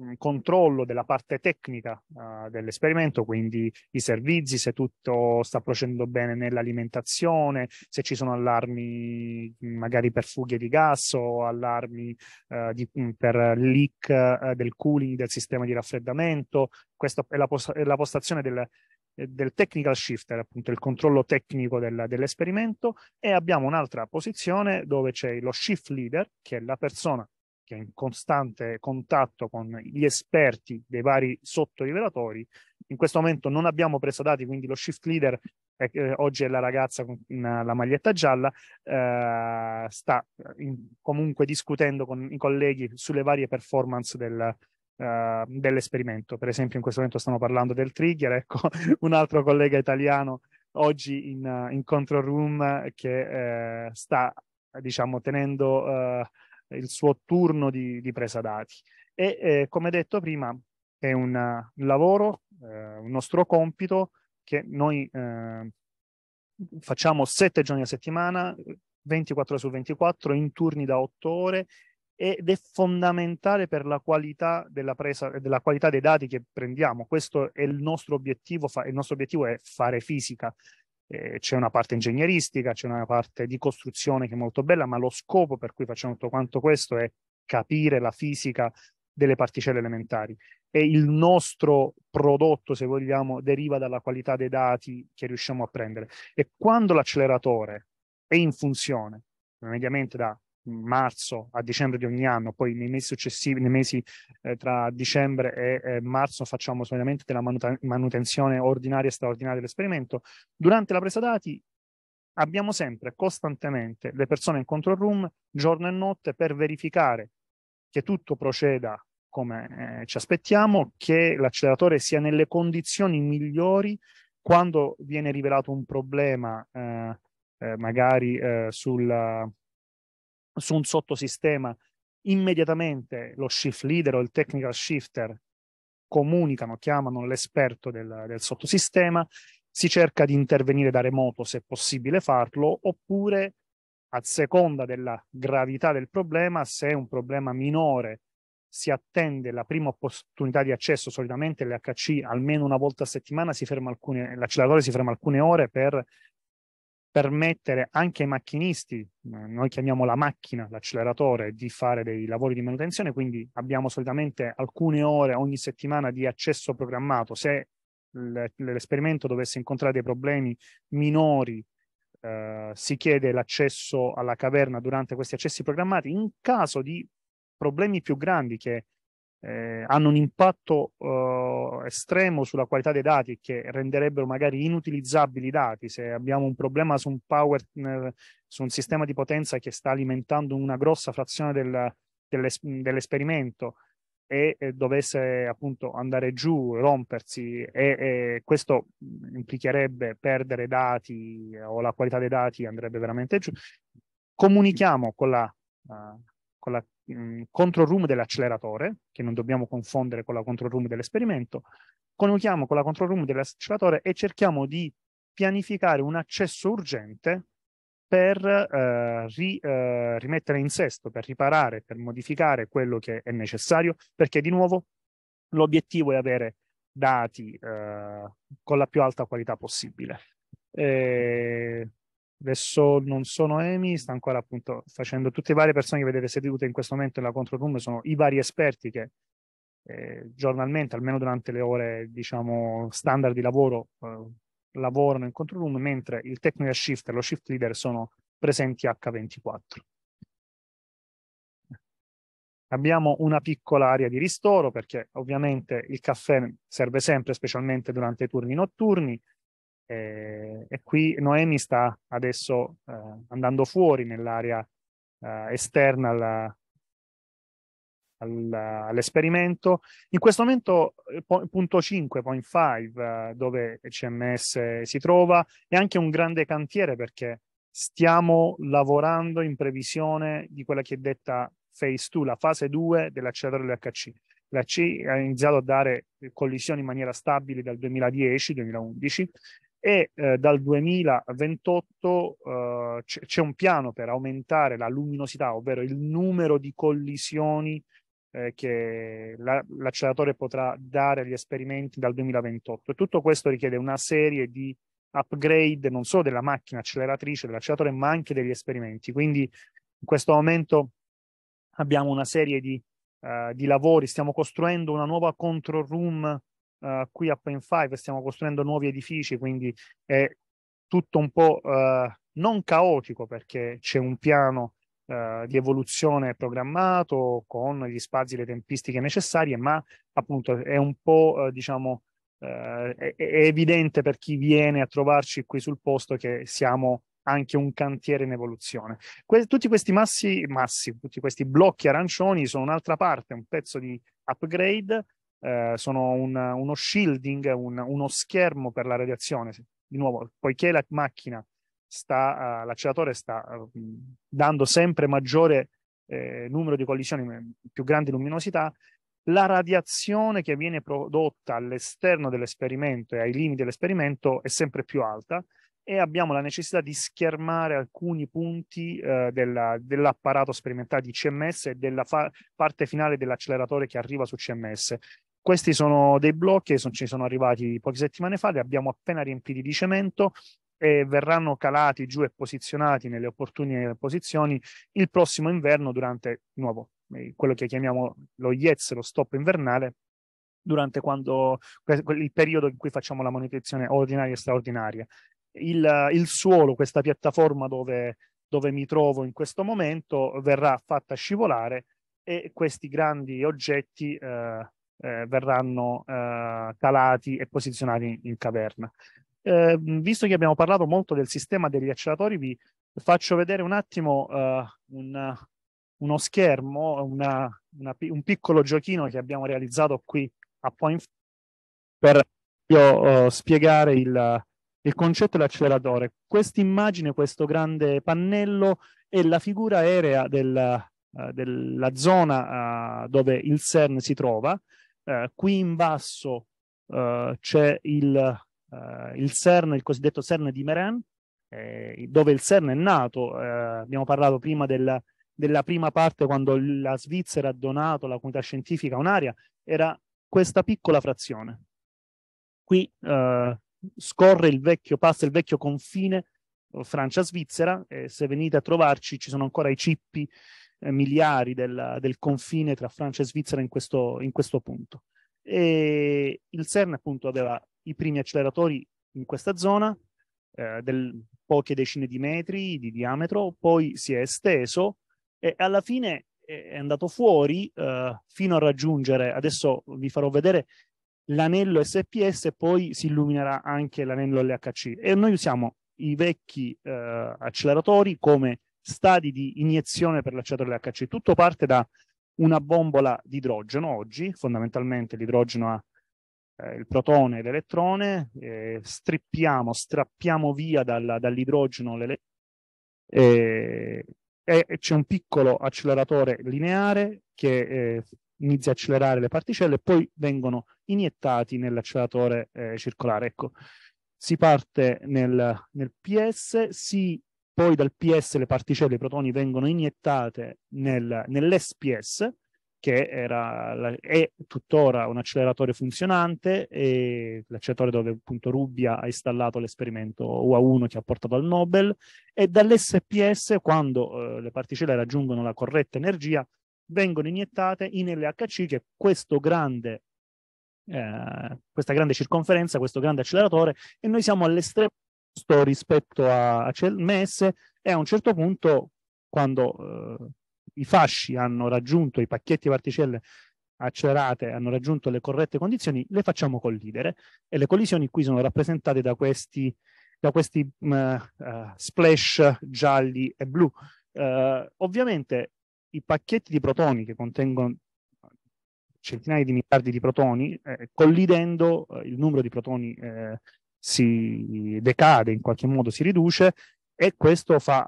mm, controllo della parte tecnica uh, dell'esperimento, quindi i servizi, se tutto sta procedendo bene nell'alimentazione, se ci sono allarmi mm, magari per fughe di gas o allarmi uh, di, mm, per leak uh, del cooling del sistema di raffreddamento. Questa è la, post- è la postazione del, eh, del technical shifter, appunto il controllo tecnico del, dell'esperimento, e abbiamo un'altra posizione dove c'è lo shift leader, che è la persona che è in costante contatto con gli esperti dei vari sottorivelatori. In questo momento non abbiamo preso dati, quindi lo shift leader è, eh, oggi è la ragazza con la maglietta gialla, eh, sta eh, in, comunque discutendo con i colleghi sulle varie performance del, uh, dell'esperimento. Per esempio, in questo momento stiamo parlando del trigger, ecco, [LAUGHS] un altro collega italiano oggi in, uh, in control room eh, che eh, sta, diciamo, tenendo eh, il suo turno di, di presa dati. E come detto prima, è un lavoro, un nostro compito che noi ehm, facciamo sette giorni a settimana, 24 su 24 in turni da 8 ore ed è fondamentale per la qualità della presa e della qualità dei dati che prendiamo. Questo è il nostro obiettivo, il nostro obiettivo è fare fisica. Eh, c'è una parte ingegneristica, c'è una parte di costruzione che è molto bella, ma lo scopo per cui facciamo tutto quanto questo è capire la fisica delle particelle elementari e il nostro prodotto, se vogliamo, deriva dalla qualità dei dati che riusciamo a prendere. E quando l'acceleratore è in funzione, mediamente da marzo a dicembre di ogni anno, poi nei mesi successivi, nei mesi eh, tra dicembre e eh, marzo facciamo solamente della manuten- manutenzione ordinaria e straordinaria dell'esperimento. Durante la presa dati abbiamo sempre costantemente le persone in control room giorno e notte per verificare che tutto proceda come eh, ci aspettiamo, che l'acceleratore sia nelle condizioni migliori quando viene rivelato un problema eh, eh, magari eh, sul su un sottosistema, immediatamente lo shift leader o il technical shifter comunicano, chiamano l'esperto del, del sottosistema, si cerca di intervenire da remoto se è possibile farlo, oppure a seconda della gravità del problema, se è un problema minore si attende la prima opportunità di accesso, solitamente l'HC almeno una volta a settimana si ferma alcune, l'acceleratore si ferma alcune ore per permettere anche ai macchinisti, eh, noi chiamiamo la macchina, l'acceleratore, di fare dei lavori di manutenzione, quindi abbiamo solitamente alcune ore ogni settimana di accesso programmato. Se l'esperimento dovesse incontrare dei problemi minori, eh, si chiede l'accesso alla caverna durante questi accessi programmati. In caso di problemi più grandi che eh, hanno un impatto eh, estremo sulla qualità dei dati che renderebbero magari inutilizzabili i dati. Se abbiamo un problema su un power, eh, su un sistema di potenza che sta alimentando una grossa frazione del, dell'es- dell'esperimento e eh, dovesse appunto andare giù, rompersi e, e questo implicherebbe perdere dati o la qualità dei dati andrebbe veramente giù. Comunichiamo con la, uh, con la mh, control room dell'acceleratore, che non dobbiamo confondere con la control room dell'esperimento, coniughiamo con la control room dell'acceleratore e cerchiamo di pianificare un accesso urgente per eh, ri, eh, rimettere in sesto, per riparare, per modificare quello che è necessario, perché di nuovo l'obiettivo è avere dati eh, con la più alta qualità possibile. E eh, Adesso non sono Emi, sta ancora appunto facendo tutte le varie persone che vedete sedute in questo momento nella control room, sono i vari esperti che eh, giornalmente, almeno durante le ore diciamo standard di lavoro, eh, lavorano in control room, mentre il technical shift e lo shift leader sono presenti H24. Abbiamo una piccola area di ristoro perché ovviamente il caffè serve sempre, specialmente durante i turni notturni, e, eh, e qui Noemi sta adesso eh, andando fuori nell'area eh, esterna alla, alla, all'esperimento. In questo momento eh, po- punto 5.5 eh, dove CMS si trova è anche un grande cantiere perché stiamo lavorando in previsione di quella che è detta phase 2, la fase 2 dell'acceleratore LHC. La C ha iniziato a dare collisioni in maniera stabile dal 2010-2011 e eh, dal 2028 eh, c'è un piano per aumentare la luminosità, ovvero il numero di collisioni eh, che l'acceleratore potrà dare agli esperimenti dal 2028. E tutto questo richiede una serie di upgrade non solo della macchina acceleratrice, dell'acceleratore, ma anche degli esperimenti. Quindi in questo momento abbiamo una serie di, uh, di lavori, stiamo costruendo una nuova control room uh, qui a Pen 5 stiamo costruendo nuovi edifici, quindi è tutto un po' uh, non caotico perché c'è un piano uh, di evoluzione programmato con gli spazi e le tempistiche necessarie, ma appunto è un po' diciamo è, è evidente per chi viene a trovarci qui sul posto che siamo anche un cantiere in evoluzione. Que- tutti questi massi, massi, tutti questi blocchi arancioni sono un'altra parte, un pezzo di upgrade eh, sono un, uno shielding, un, uno schermo per la radiazione. Di nuovo, poiché la macchina sta, uh, l'acceleratore sta uh, dando sempre maggiore eh, numero di collisioni, più grande luminosità, la radiazione che viene prodotta all'esterno dell'esperimento e ai limiti dell'esperimento è sempre più alta e abbiamo la necessità di schermare alcuni punti eh, della, dell'apparato sperimentale di CMS e della fa- parte finale dell'acceleratore che arriva su CMS. Questi sono dei blocchi che sono, ci sono arrivati poche settimane fa, li abbiamo appena riempiti di cemento e verranno calati giù e posizionati nelle opportune posizioni il prossimo inverno durante di nuovo eh, quello che chiamiamo lo IEZ, lo stop invernale, durante quando, il periodo in cui facciamo la manutenzione ordinaria e straordinaria. Il, il suolo, questa piattaforma dove, dove mi trovo in questo momento, verrà fatta scivolare e questi grandi oggetti eh, eh, verranno eh, calati e posizionati in caverna. Eh, visto che abbiamo parlato molto del sistema degli acceleratori, vi faccio vedere un attimo eh, un, uno schermo, una, una, un piccolo giochino che abbiamo realizzato qui a Point per io, eh, spiegare il, il concetto dell'acceleratore. Questa immagine, questo grande pannello è la figura aerea del, uh, della zona uh, dove il CERN si trova eh, qui in basso eh, c'è il, eh, il CERN, il cosiddetto CERN di Meren, eh, dove il CERN è nato. abbiamo parlato prima del, della prima parte quando la Svizzera ha donato alla comunità scientifica un'area, era questa piccola frazione. Qui eh, scorre il vecchio, passa il vecchio confine Francia-Svizzera e se venite a trovarci ci sono ancora i cippi eh, miliari del, del, confine tra Francia e Svizzera in questo, in questo punto. E il CERN appunto aveva i primi acceleratori in questa zona, eh, del, poche decine di metri di diametro, poi si è esteso e alla fine è andato fuori eh, fino a raggiungere, adesso vi farò vedere l'anello SPS e poi si illuminerà anche l'anello LHC e noi usiamo i vecchi eh, acceleratori come stadi di iniezione per l'acciatore LHC. Tutto parte da una bombola di idrogeno oggi, fondamentalmente l'idrogeno ha eh, il protone e l'elettrone, eh, strippiamo, strappiamo via dalla, dall'idrogeno l'ele- eh, e c'è un piccolo acceleratore lineare che eh, inizia a accelerare le particelle e poi vengono iniettati nell'acceleratore eh, circolare. Ecco, si parte nel, nel PS, si poi dal PS le particelle, i protoni vengono iniettate nel, nell'SPS, che era, è tuttora un acceleratore funzionante, e l'acceleratore dove appunto Rubbia ha installato l'esperimento UA1 che ha portato al Nobel, e dall'SPS, quando eh, le particelle raggiungono la corretta energia, vengono iniettate in LHC, che è questo grande eh, questa grande circonferenza, questo grande acceleratore, e noi siamo all'estremo rispetto a, a CMS e a un certo punto quando eh, i fasci hanno raggiunto i pacchetti particelle accelerate hanno raggiunto le corrette condizioni le facciamo collidere e le collisioni qui sono rappresentate da questi, da questi mh, mm, eh, uh, splash gialli e blu uh, ovviamente i pacchetti di protoni che contengono centinaia di miliardi di protoni, eh, collidendo eh, il numero di protoni eh, si decade, in qualche modo si riduce e questo fa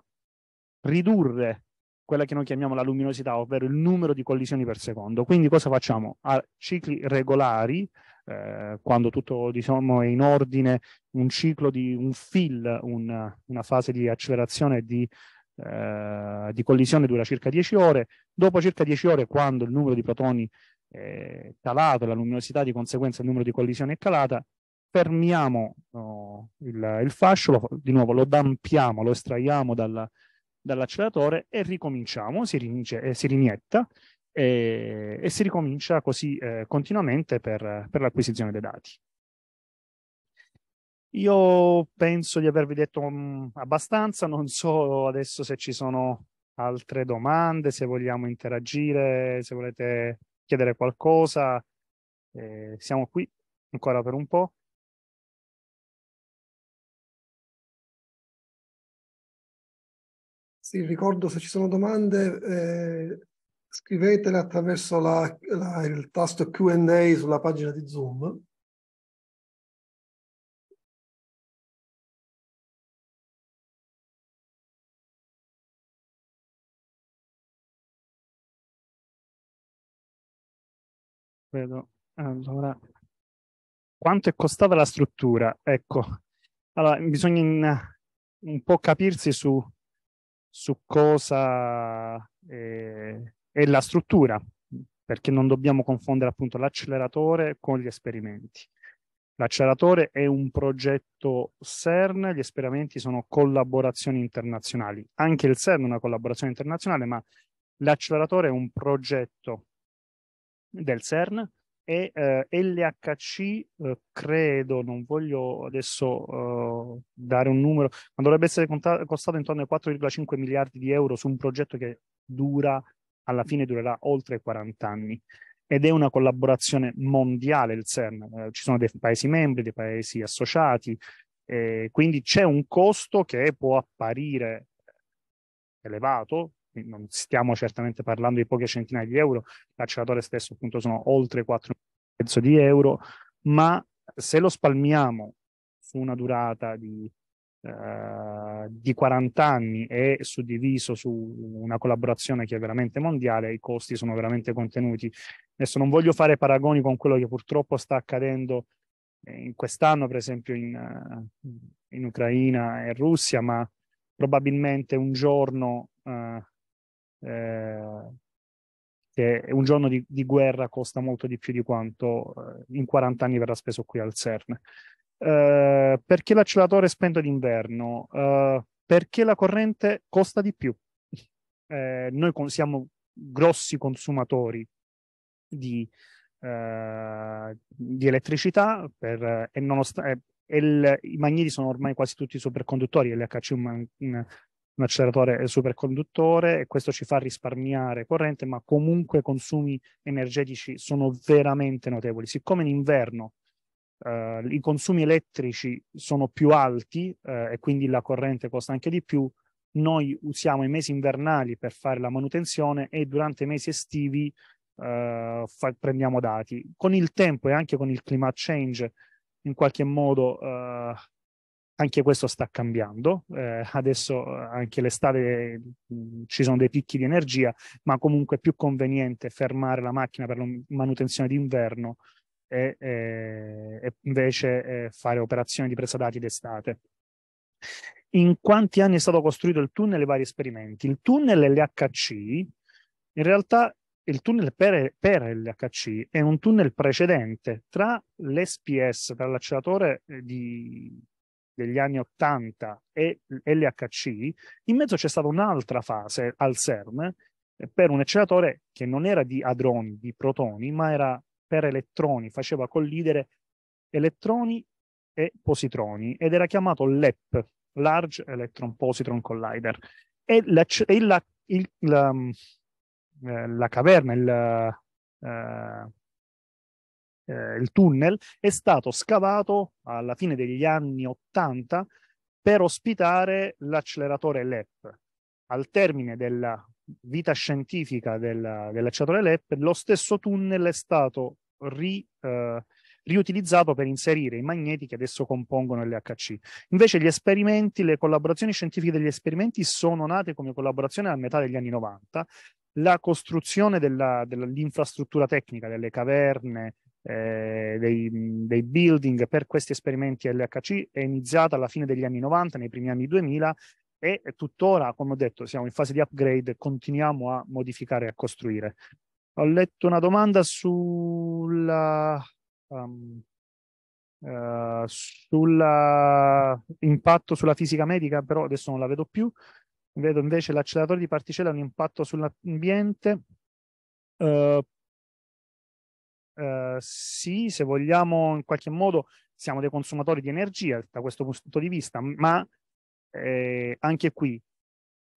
ridurre quella che noi chiamiamo la luminosità, ovvero il numero di collisioni per secondo. Quindi cosa facciamo? A cicli regolari, eh, quando tutto diciamo, è in ordine, un ciclo di un fill, un, una fase di accelerazione di, eh, di collisione dura circa 10 ore, dopo circa 10 ore quando il numero di protoni è calato, la luminosità di conseguenza il numero di collisioni è calata, fermiamo oh, il, il, fascio, lo, di nuovo lo dampiamo, lo estraiamo dal, dall'acceleratore e ricominciamo, si, rinice, eh, si rinietta e, e, si ricomincia così eh, continuamente per, per l'acquisizione dei dati. Io penso di avervi detto mh, mm, abbastanza, non so adesso se ci sono altre domande, se vogliamo interagire, se volete chiedere qualcosa, eh, siamo qui ancora per un po'. Sì, ricordo se ci sono domande, eh, scrivetele attraverso la, la, il tasto QA sulla pagina di Zoom. Vedo. Allora, quanto è costata la struttura? Ecco, allora bisogna in, un po' capirsi su su cosa eh, è la struttura, perché non dobbiamo confondere appunto l'acceleratore con gli esperimenti. L'acceleratore è un progetto CERN, gli esperimenti sono collaborazioni internazionali. Anche il CERN è una collaborazione internazionale, ma l'acceleratore è un progetto del CERN e eh, LHC eh, credo, non voglio adesso eh, dare un numero, ma dovrebbe essere conta- costato intorno ai 4,5 miliardi di euro su un progetto che dura, alla fine durerà oltre 40 anni. Ed è una collaborazione mondiale il CERN, eh, ci sono dei paesi membri, dei paesi associati, eh, quindi c'è un costo che può apparire elevato, non stiamo certamente parlando di poche centinaia di euro, il calciatore stesso appunto sono oltre 4 milioni di euro, ma se lo spalmiamo su una durata di, eh, di 40 anni e suddiviso su una collaborazione che è veramente mondiale, i costi sono veramente contenuti. Adesso non voglio fare paragoni con quello che purtroppo sta accadendo eh, in quest'anno, per esempio in, eh, in Ucraina e Russia, ma probabilmente un giorno eh, eh, che un giorno di, di, guerra costa molto di più di quanto eh, in 40 anni verrà speso qui al CERN. Eh, perché l'acceleratore è spento d'inverno? Eh, perché la corrente costa di più. noi con, siamo grossi consumatori di, di elettricità per, e, nonost- e il, i magneti sono ormai quasi tutti superconduttori, LHC è un, un acceleratore superconduttore e questo ci fa risparmiare corrente, ma comunque i consumi energetici sono veramente notevoli. Siccome in inverno eh, i consumi elettrici sono più alti eh, e quindi la corrente costa anche di più, noi usiamo i mesi invernali per fare la manutenzione e durante i mesi estivi eh, fa, prendiamo dati. Con il tempo e anche con il climate change, in qualche modo eh, anche questo sta cambiando, eh, adesso eh, anche l'estate mm, ci sono dei picchi di energia, ma comunque è più conveniente fermare la macchina per la manutenzione d'inverno e, e, e invece eh, fare operazioni di presa dati d'estate. In quanti anni è stato costruito il tunnel e i vari esperimenti? Il tunnel LHC, in realtà il tunnel per, per LHC è un tunnel precedente tra l'SPS, tra l'acceleratore eh, di, degli anni 80 e l'HC, in mezzo c'è stata un'altra fase al CERN eh, per un acceleratore che non era di adroni, di protoni, ma era per elettroni, faceva collidere elettroni e positroni ed era chiamato LEP, Large Electron Positron Collider. E la, e la, il, la, mm, eh, la caverna, il, eh, eh, il tunnel, è stato scavato alla fine degli anni 80 per ospitare l'acceleratore LEP. Al termine della vita scientifica della, dell'acceleratore LEP, lo stesso tunnel è stato ri, eh, riutilizzato per inserire i magneti che adesso compongono l'HC. Invece gli esperimenti, le collaborazioni scientifiche degli esperimenti sono nate come collaborazione a metà degli anni 90. La costruzione della, dell'infrastruttura tecnica, delle caverne, eh, dei, dei, building per questi esperimenti LHC è iniziata alla fine degli anni 90, nei primi anni 2000 e tuttora, come ho detto, siamo in fase di upgrade, continuiamo a modificare e a costruire. Ho letto una domanda sulla... Um, Uh, eh, sull'impatto sulla fisica medica, però adesso non la vedo più. Vedo invece l'acceleratore di particelle ha un impatto sull'ambiente. Uh, eh, sì, se vogliamo in qualche modo siamo dei consumatori di energia da questo punto di vista, ma eh, anche qui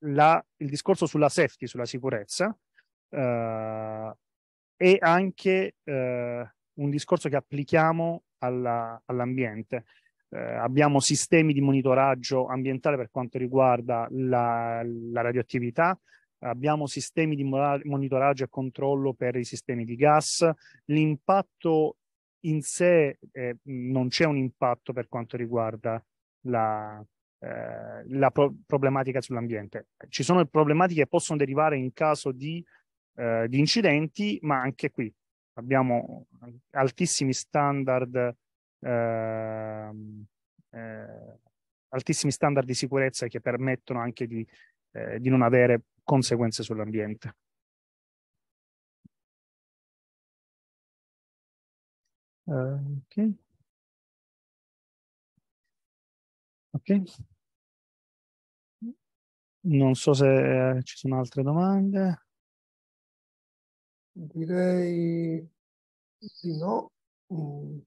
la, il discorso sulla safety, sulla sicurezza, eh, è anche ehm, un discorso che applichiamo alla, all'ambiente. Ehm, abbiamo sistemi di monitoraggio ambientale per quanto riguarda la, la radioattività, abbiamo sistemi di monitoraggio e controllo per i sistemi di gas, l'impatto in sé eh, non c'è un impatto per quanto riguarda la, eh, la pro problematica sull'ambiente. Ci sono problematiche che possono derivare in caso di, eh, di incidenti, ma anche qui abbiamo altissimi standard, ehm, eh, altissimi standard di sicurezza che permettono anche di, eh, di non avere conseguenze sull'ambiente. Ok. ok. Non so se eh, ci sono altre domande. Direi di no. Mm.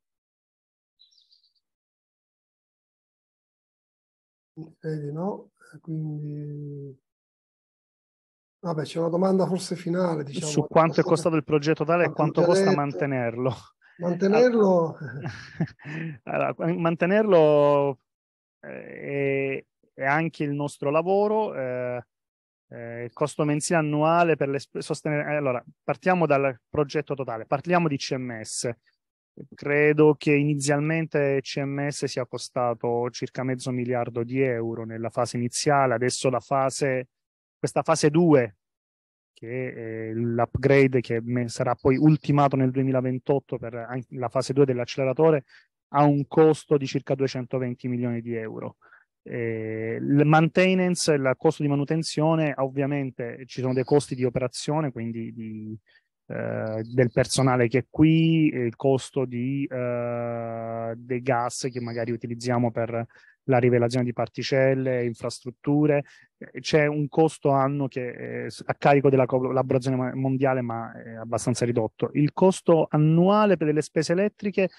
Direi di no, quindi Vabbè, c'è una domanda forse finale. Diciamo, Su quanto è costato il progetto tale e quanto costa mantenerlo? Mantenerlo... [LAUGHS] allora, mantenerlo eh, è, è, anche il nostro lavoro. Eh, eh il costo mensile annuale per le sostenere. Eh, allora, partiamo dal progetto totale, parliamo di CMS. Credo che inizialmente CMS sia costato circa mezzo miliardo di euro nella fase iniziale, adesso la fase questa fase 2, che è l'upgrade che sarà poi ultimato nel 2028 per la fase 2 dell'acceleratore, ha un costo di circa 220 milioni di euro. Eh, il maintenance, il costo di manutenzione, ovviamente ci sono dei costi di operazione, quindi di, eh, del personale che è qui, eh, il costo di, eh, dei gas che magari utilizziamo per la rivelazione di particelle, infrastrutture, eh, c'è un costo anno che a carico della collaborazione mondiale ma è abbastanza ridotto. Il costo annuale per le spese elettriche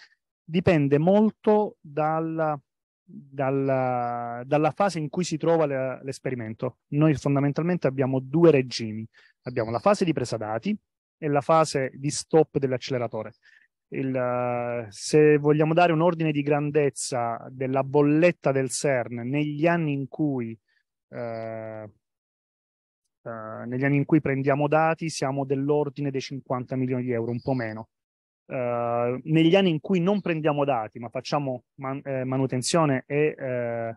dipende molto dalla, dalla, dalla fase in cui si trova l'esperimento. Noi fondamentalmente abbiamo due regimi. Abbiamo la fase di presa dati, è la fase di stop dell'acceleratore. Il, eh, se vogliamo dare un ordine di grandezza della bolletta del CERN negli anni in cui, eh, eh, negli anni in cui prendiamo dati, siamo dell'ordine dei 50 milioni di euro, un po' meno. Eh, negli anni in cui non prendiamo dati, ma facciamo man eh, manutenzione e eh,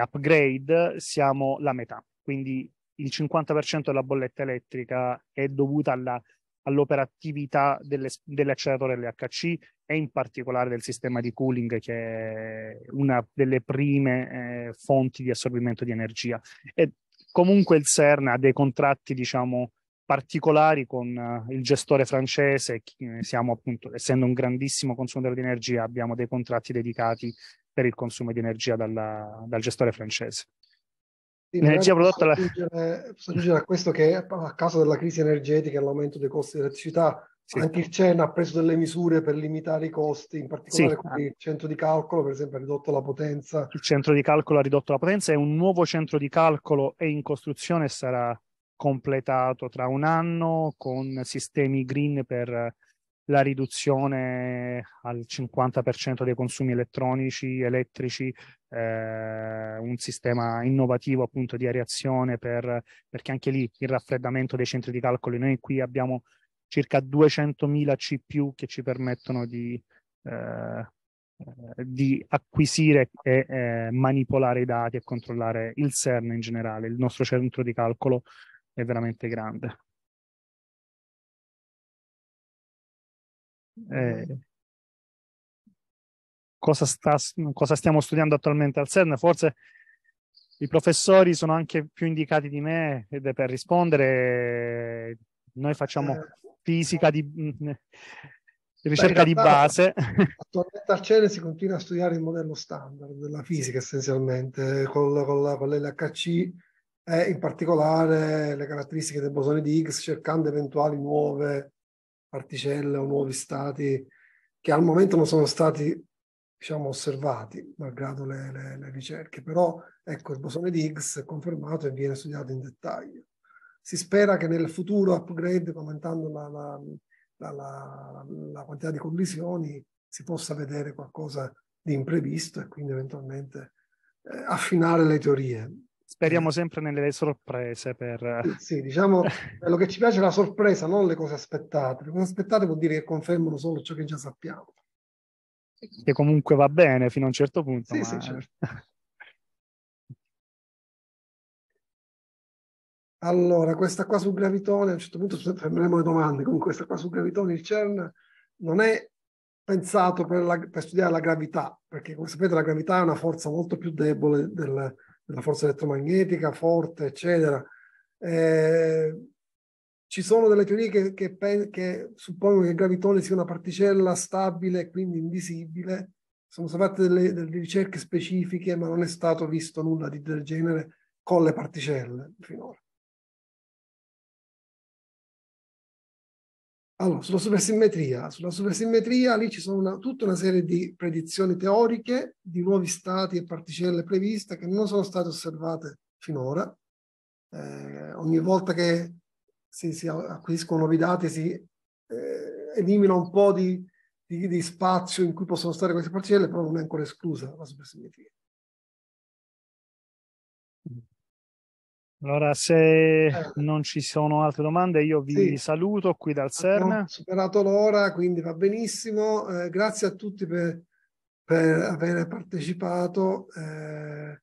upgrade, siamo la metà. Quindi il 50% della bolletta elettrica è dovuta alla, all'operatività delle, dell'acceleratore LHC e in particolare del sistema di cooling che è una delle prime eh, fonti di assorbimento di energia. E comunque il CERN ha dei contratti, diciamo, particolari con uh, il gestore francese, eh, siamo appunto, essendo un grandissimo consumatore di energia, abbiamo dei contratti dedicati per il consumo di energia dalla, dal gestore francese. L'energia prodotta... Posso aggiungere, posso aggiungere a questo che a causa della crisi energetica e l'aumento dei costi dell'elettricità, sì. anche il CEN ha preso delle misure per limitare i costi, in particolare sì. il centro di calcolo, per esempio, ha ridotto la potenza. Il centro di calcolo ha ridotto la potenza e un nuovo centro di calcolo è in costruzione e sarà completato tra un anno con sistemi green per la riduzione al 50% dei consumi elettronici, elettrici, eh, un sistema innovativo appunto di areazione per, perché anche lì il raffreddamento dei centri di calcolo, noi qui abbiamo circa 200.000 CPU che ci permettono di, eh, eh, di acquisire e eh, manipolare i dati e controllare il CERN in generale, il nostro centro di calcolo è veramente grande. Eh, cosa, sta, cosa stiamo studiando attualmente al CERN? Forse i professori sono anche più indicati di me ed è per rispondere. Noi facciamo eh. fisica di mm, mm, ricerca Beh, di base. Attualmente al CERN si continua a studiare il modello standard della fisica essenzialmente, con, con, con l'LHC e in particolare le caratteristiche dei bosoni di Higgs, cercando eventuali nuove particelle o nuovi stati che al momento non sono stati diciamo, osservati, malgrado le, le, le ricerche. Però ecco, il bosone di Higgs è confermato e viene studiato in dettaglio. Si spera che nel futuro upgrade, aumentando la, la, la, la quantità di collisioni, si possa vedere qualcosa di imprevisto e quindi eventualmente eh, affinare le teorie speriamo eh. sempre nelle sorprese. Per... Sì, diciamo, [LAUGHS] quello che ci piace è la sorpresa, non le cose aspettate. Le cose aspettate vuol dire che confermano solo ciò che già sappiamo. Che comunque va bene fino a un certo punto. Sì, ma... sì, certo. [LAUGHS] Allora, questa qua su Gravitone, a un certo punto fermeremo le domande, comunque questa qua su Gravitone il CERN non è pensato per, la, per, studiare la gravità, perché come sapete la gravità è una forza molto più debole del, della forza elettromagnetica forte, eccetera. Eh, ci sono delle teorie che, che, che, suppongono che il gravitone sia una particella stabile, quindi invisibile. Sono state fatte delle, delle ricerche specifiche, ma non è stato visto nulla di, del genere con le particelle finora. Allora, sulla supersimmetria, sulla supersimmetria lì ci sono una, tutta una serie di predizioni teoriche di nuovi stati e particelle previste che non sono state osservate finora. Eh, ogni volta che si, si, acquisiscono nuovi dati si eh, elimina un po' di, di, di, spazio in cui possono stare queste particelle, però non è ancora esclusa la supersimmetria. Allora, se eh. non ci sono altre domande, io vi sì. saluto qui dal CERN. Ho superato l'ora, quindi va benissimo. Eh, grazie a tutti per, per aver partecipato. Eh,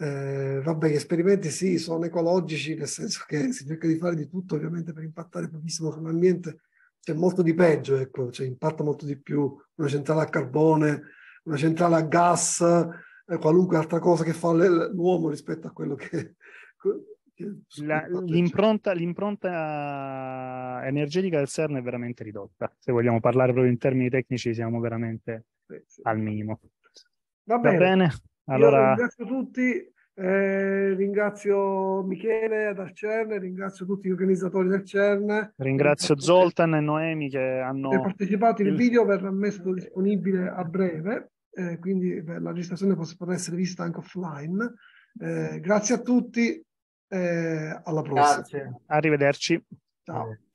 eh, vabbè, gli esperimenti sì, sono ecologici, nel senso che si cerca di fare di tutto ovviamente per impattare pochissimo sull'ambiente. C'è molto di peggio, ecco, cioè, impatta molto di più una centrale a carbone, una centrale a gas, eh, qualunque altra cosa che fa l'uomo rispetto a quello che la, cioè, cioè. l'impronta, l'impronta, energetica del CERN è veramente ridotta. Se vogliamo parlare proprio in termini tecnici, siamo veramente al minimo. Va bene. Va bene? Allora... ringrazio tutti, eh, ringrazio Michele dal CERN, ringrazio tutti gli organizzatori del CERN. Ringrazio Zoltan e Noemi che hanno partecipato. Il, il video verrà messo disponibile a breve, eh, quindi beh, la registrazione potrà essere vista anche offline. Eh, grazie a tutti. Eh, alla prossima. Grazie. Arrivederci. Ciao.